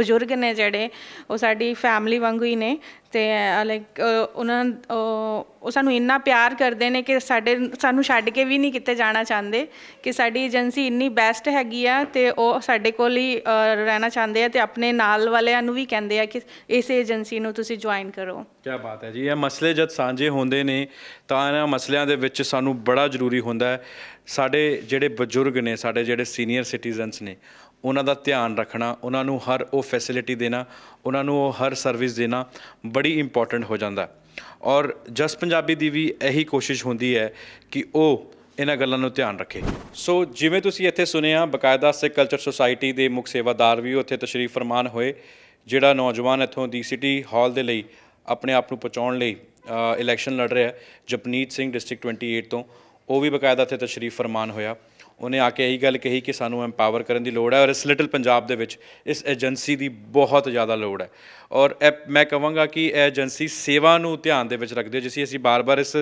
ਬਜ਼ੁਰਗ ਨੇ ਜਿਹੜੇ ਉਹ ਸਾਡੀ ਫੈਮਿਲੀ ਵਾਂਗੂ ਹੀ ਨੇ ਤੇ ਲਾਈਕ ਉਹਨਾਂ ਉਹ ਸਾਨੂੰ ਇੰਨਾ ਪਿਆਰ ਕਰਦੇ ਨੇ ਕਿ ਸਾਡੇ ਸਾਨੂੰ ਛੱਡ ਕੇ ਵੀ ਨਹੀਂ ਕਿਤੇ ਜਾਣਾ ਚਾਹੁੰਦੇ ਕਿ ਸਾਡੀ ਏਜੰਸੀ ਇੰਨੀ ਬੈਸਟ ਹੈਗੀ ਆ ਤੇ ਉਹ ਸਾਡੇ ਕੋਲ ਹੀ ਰਹਿਣਾ ਚਾਹੁੰਦੇ ਆ ਤੇ ਆਪਣੇ ਨਾਲ ਵਾਲਿਆਂ ਨੂੰ ਵੀ ਕਹਿੰਦੇ ਆ ਕਿ ਇਸ ਏਜੰਸੀ ਨੂੰ ਤੁਸੀਂ ਜੁਆਇਨ ਕਰੋ ਕੀ ਬਾਤ ਹੈ ਜੀ ਇਹ ਮਸਲੇ ਜਦ ਸਾਂਝੇ ਹੁੰਦੇ ਨੇ ਨੇ ਤਾਂ ਇਹਨਾਂ ਮਸਲਿਆਂ ਦੇ ਵਿੱਚ ਸਾਨੂੰ ਬੜਾ ਜ਼ਰੂਰੀ ਹੁੰਦਾ ਸਾਡੇ ਜਿਹੜੇ ਬਜ਼ੁਰਗ ਨੇ ਸਾਡੇ ਜਿਹੜੇ ਸੀਨੀਅਰ ਸਿਟੀਜ਼ਨਸ ਨੇ ਉਹਨਾਂ ਦਾ ਧਿਆਨ ਰੱਖਣਾ ਉਹਨਾਂ ਨੂੰ ਹਰ ਉਹ ਫੈਸਿਲਿਟੀ ਦੇਣਾ ਉਹਨਾਂ ਨੂੰ ਉਹ ਹਰ ਸਰਵਿਸ ਦੇਣਾ ਬੜੀ ਇੰਪੋਰਟੈਂਟ ਹੋ ਜਾਂਦਾ ਔਰ ਜਸ ਪੰਜਾਬੀ ਦੀ ਵੀ ਇਹੀ ਕੋਸ਼ਿਸ਼ ਹੁੰਦੀ ਹੈ ਕਿ ਉਹ ਇਹਨਾਂ ਗੱਲਾਂ ਨੂੰ ਧਿਆਨ ਰੱਖੇ ਸੋ ਜਿਵੇਂ ਤੁਸੀਂ ਇੱਥੇ ਸੁਣਿਆ ਬਕਾਇਦਾ ਸਿੱਖ ਕਲਚਰ ਸੁਸਾਇਟੀ ਦੇ ਮੁਖ ਸੇਵਾਦਾਰ ਵੀ ਉੱਥੇ ਤਸ਼ਰੀਫ ਫਰਮਾਨ ਹੋਏ ਜਿਹੜਾ ਨੌਜਵਾਨ ਇੱਥੋਂ ਦੀ ਸਿਟੀ ਹਾਲ ਦੇ ਲਈ ਆਪਣੇ ਆਪ ਨੂੰ ਪਹੁੰਚਾਉਣ ਲਈ ਇਲੈਕਸ਼ਨ ਲੜ ਰਿਹਾ ਜਪਨੀਤ ਸਿੰਘ ਡਿਸਟ੍ਰਿਕਟ 28 ਤੋਂ ਉਹ ਵੀ ਬਕਾਇਦਾ ਤੇ ਤਸ਼ਰੀਫ ਫਰਮਾਨ ਹੋਇਆ ਉਹਨੇ ਆ ਕੇ ਇਹੀ ਗੱਲ ਕਹੀ ਕਿ ਸਾਨੂੰ ਐਮਪਾਵਰ ਕਰਨ ਦੀ ਲੋੜ ਹੈ ਔਰ ਇਸ ਲਿਟਲ ਪੰਜਾਬ ਦੇ ਵਿੱਚ ਇਸ ਏਜੰਸੀ ਦੀ ਬਹੁਤ ਜ਼ਿਆਦਾ ਲੋੜ ਹੈ ਔਰ ਮੈਂ ਕਹਾਂਗਾ ਕਿ ਇਹ ਏਜੰਸੀ ਸੇਵਾ ਨੂੰ ਧਿਆਨ ਦੇ ਵਿੱਚ ਰੱਖਦੇ ਜਿਸੀ ਅਸੀਂ ਬਾਰ-ਬਾਰ ਇਸ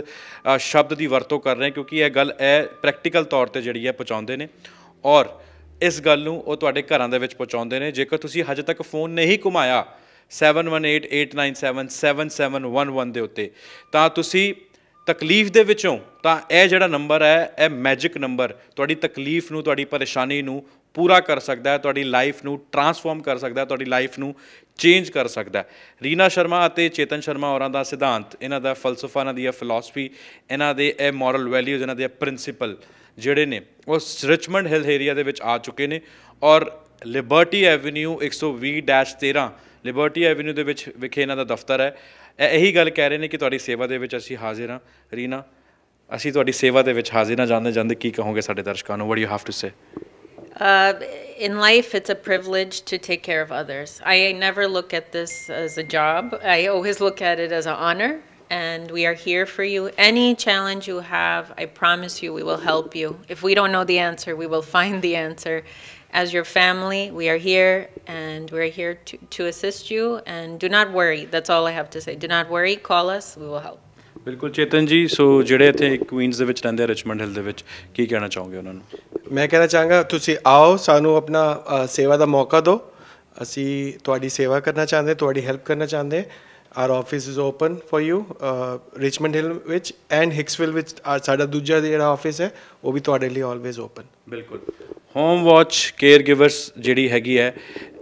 ਸ਼ਬਦ ਦੀ ਵਰਤੋਂ ਕਰ ਰਹੇ ਹਾਂ ਕਿਉਂਕਿ ਇਹ ਗੱਲ ਇਹ ਪ੍ਰੈਕਟੀਕਲ ਤੌਰ ਤੇ ਜਿਹੜੀ ਹੈ ਪਹੁੰਚਾਉਂਦੇ ਨੇ ਔਰ ਇਸ ਗੱਲ ਨੂੰ ਉਹ ਤੁਹਾਡੇ ਘਰਾਂ ਦੇ ਵਿੱਚ ਪਹੁੰਚਾਉਂਦੇ ਨੇ ਜੇਕਰ ਤੁਸੀਂ ਹਜੇ ਤੱਕ ਫੋਨ ਨਹੀਂ ਘੁਮਾਇਆ 7188977711 ਦੇ ਉੱਤੇ ਤਾਂ ਤੁਸੀਂ ਤਕਲੀਫ ਦੇ ਵਿੱਚੋਂ ਤਾਂ ਇਹ ਜਿਹੜਾ ਨੰਬਰ ਹੈ ਇਹ ਮੈਜਿਕ ਨੰਬਰ ਤੁਹਾਡੀ ਤਕਲੀਫ ਨੂੰ ਤੁਹਾਡੀ ਪਰੇਸ਼ਾਨੀ ਨੂੰ ਪੂਰਾ ਕਰ ਸਕਦਾ ਹੈ ਤੁਹਾਡੀ ਲਾਈਫ ਨੂੰ ਟਰਾਂਸਫਾਰਮ ਕਰ ਸਕਦਾ ਹੈ ਤੁਹਾਡੀ ਲਾਈਫ ਨੂੰ ਚੇਂਜ ਕਰ ਸਕਦਾ ਹੈ ਰੀਨਾ ਸ਼ਰਮਾ ਅਤੇ ਚੇਤਨ ਸ਼ਰਮਾ ਹੋਰਾਂ ਦਾ ਸਿਧਾਂਤ ਇਹਨਾਂ ਦਾ ਫਲਸਫਾ ਇਹਨਾਂ ਦੀ ਫਿਲਾਸਫੀ ਇਹਨਾਂ ਦੇ ਇਹ ਮੋਰਲ ਵੈਲਿਊਜ਼ ਇਹਨਾਂ ਦੇ ਪ੍ਰਿੰਸੀਪਲ ਜਿਹੜੇ ਨੇ ਉਹ ਰਿਚਮੰਡ ਹਿਲ ਏਰੀਆ ਦੇ ਵਿੱਚ ਆ ਚੁੱਕੇ ਨੇ ਔਰ ਲਿਬਰਟੀ ਐਵੇਨਿਊ 120-13 ਲਿਬਰਟੀ ਐਵੇਨਿਊ ਦੇ ਵਿੱਚ ਵਿਖੇ ਇਹਨਾਂ ਦਾ ਦਫ਼ਤਰ ਹੈ ਇਹੀ ਗੱਲ ਕਹਿ ਰਹੇ ਨੇ ਕਿ ਤੁਹਾਡੀ ਸੇਵਾ ਦੇ ਵਿੱਚ ਅਸੀਂ ਹਾਜ਼ਰ ਹਾਂ ਰੀਨਾ ਅਸੀਂ ਤੁਹਾਡੀ ਸੇਵਾ ਦੇ ਵਿੱਚ ਹਾਜ਼ਰ ਹਾਂ ਜਾਂਦੇ ਜਾਂਦੇ ਕੀ ਕਹੋਗੇ ਸਾਡੇ ਦਰਸ਼ਕਾਂ ਨੂੰ what you have to say Uh, in life, it's a privilege to take care of others. I never look at this as a job. I always look at it as an honor, and we are here for you. Any challenge you have, I promise you, we will help you. If we don't know the answer, we will find the answer as your family, we are here and we're here to, to assist you. And do not worry. That's all I have to say. Do not worry. Call us. We will help. ਬਿਲਕੁਲ ਚੇਤਨ ਜੀ ਸੋ ਜਿਹੜੇ ਇੱਥੇ Queen's ਦੇ ਵਿੱਚ ਰਹਿੰਦੇ Richmond ਹਿਲ ਦੇ ਵਿੱਚ ਕੀ ਕਹਿਣਾ ਚਾਹੋਗੇ ਉਹਨਾਂ ਨੂੰ ਮੈਂ ਕਹਿਣਾ ਚਾਹਾਂਗਾ ਤੁਸੀਂ ਆਓ ਸਾਨੂੰ ਆਪਣਾ ਸੇਵਾ ਦਾ ਮੌਕਾ ਦਿਓ ਅਸੀਂ ਤੁਹਾਡੀ ਸੇਵਾ ਕਰਨਾ ਚਾਹੁੰਦੇ ਤੁਹਾਡੀ ਹੈਲਪ ਕਰਨਾ ਚਾਹੁੰਦੇ our office is open for you Richmond Hill ਵਿੱਚ ਐਂਡ ਹਿਕਸਵਿਲ ਵਿੱਚ ਸਾਡਾ ਦੂਜਾ ਜਿਹੜਾ ਆਫਿਸ ਹੈ ਉਹ ਵੀ ਤੁਹਾਡੇ ਲਈ ਆਲਵੇਜ਼ ਓਪਨ ਬਿਲਕੁਲ ਹੋਮ ਵਾਚ ਕੇਅਰ ਗਿਵਰਸ ਜਿਹੜੀ ਹੈਗੀ ਹੈ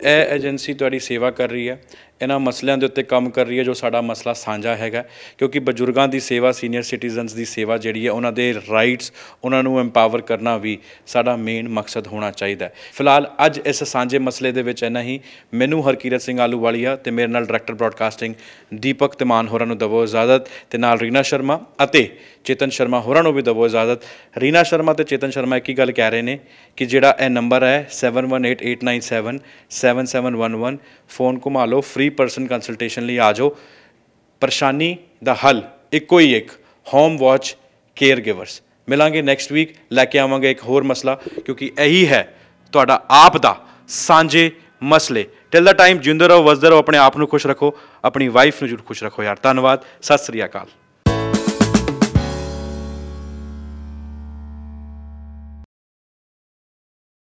ਇਹ ਏਜੰਸੀ ਤੁਹਾਡੀ ਸੇਵਾ ਕਰ ਰਹੀ ਹੈ ਇਹਨਾਂ ਮਸਲਿਆਂ ਦੇ ਉੱਤੇ ਕੰਮ ਕਰ ਰਹੀ ਹੈ ਜੋ ਸਾਡਾ ਮਸਲਾ ਸਾਂਝਾ ਹੈਗਾ ਕਿਉਂਕਿ ਬਜ਼ੁਰਗਾਂ ਦੀ ਸੇਵਾ ਸੀਨੀਅਰ ਸਿਟੀਜ਼ਨਸ ਦੀ ਸੇਵਾ ਜਿਹੜੀ ਹੈ ਉਹਨਾਂ ਦੇ ਰਾਈਟਸ ਉਹਨਾਂ ਨੂੰ ਐਮਪਾਵਰ ਕਰਨਾ ਵੀ ਸਾਡਾ ਮੇਨ ਮਕਸਦ ਹੋਣਾ ਚਾਹੀਦਾ ਫਿਲਹਾਲ ਅੱਜ ਇਸ ਸਾਂਝੇ ਮਸਲੇ ਦੇ ਵਿੱਚ ਇਹਨਾਂ ਹੀ ਮੈਨੂੰ ਹਰਕੀਰਤ ਸਿੰਘ ਆਲੂਵਾਲੀਆ ਤੇ ਮੇਰੇ ਨਾਲ ਡਾਇਰੈਕਟਰ ਬ੍ਰਾਡਕਾਸਟਿੰਗ ਦੀਪਕ ਤਿਮਾਨ ਹੋਰਾਂ ਨੂੰ ਦਵੋ ਇਜਾਜ਼ਤ ਤੇ ਨਾਲ ਰੀਨਾ ਸ਼ਰਮਾ ਅਤੇ ਚੇਤਨ ਸ਼ਰਮਾ ਹੋਰਾਂ ਨੂੰ ਵੀ ਦਵੋ ਇਜਾਜ਼ਤ ਰੀਨਾ ਸ਼ਰਮਾ ਤੇ ਚੇਤਨ ਸ਼ਰਮਾ ਇੱਕ ਹੀ ਗੱਲ ਕਹਿ ਰਹੇ ਨੇ ਕਿ ਜਿਹੜਾ ਇਹ ਨੰਬਰ ਹੈ 7188977711 ਫੋਨ ਘੁਮਾ ਲਓ ਫ੍ਰੀ ਪਰਸਨ ਕੰਸਲਟੇਸ਼ਨ ਲਈ ਆ ਜਾਓ ਪਰੇਸ਼ਾਨੀ ਦਾ ਹੱਲ ਇੱਕੋ ਹੀ ਇੱਕ ਹੋਮ ਵਾਚ ਕੇਅਰ ਗਿਵਰਸ ਮਿਲਾਂਗੇ ਨੈਕਸਟ ਵੀਕ ਲੈ ਕੇ ਆਵਾਂਗੇ ਇੱਕ ਹੋਰ ਮਸਲਾ ਕਿਉਂਕਿ ਇਹੀ ਹੈ ਤੁਹਾਡਾ ਆਪ ਦਾ ਸਾਂਝੇ ਮਸਲੇ ਟਿਲ ਦਾ ਟਾਈਮ ਜਿੰਦਰ ਰਹੋ ਵਸਦੇ ਰਹੋ ਆਪਣੇ ਆਪ ਨੂੰ ਖੁਸ਼ ਰੱਖੋ ਆਪਣੀ ਵਾਈਫ ਨੂੰ ਜਰੂਰ ਖੁਸ਼ ਰੱਖੋ ਯਾਰ ਧੰਨਵਾਦ ਸਤਿ ਸ੍ਰੀ ਅਕਾਲ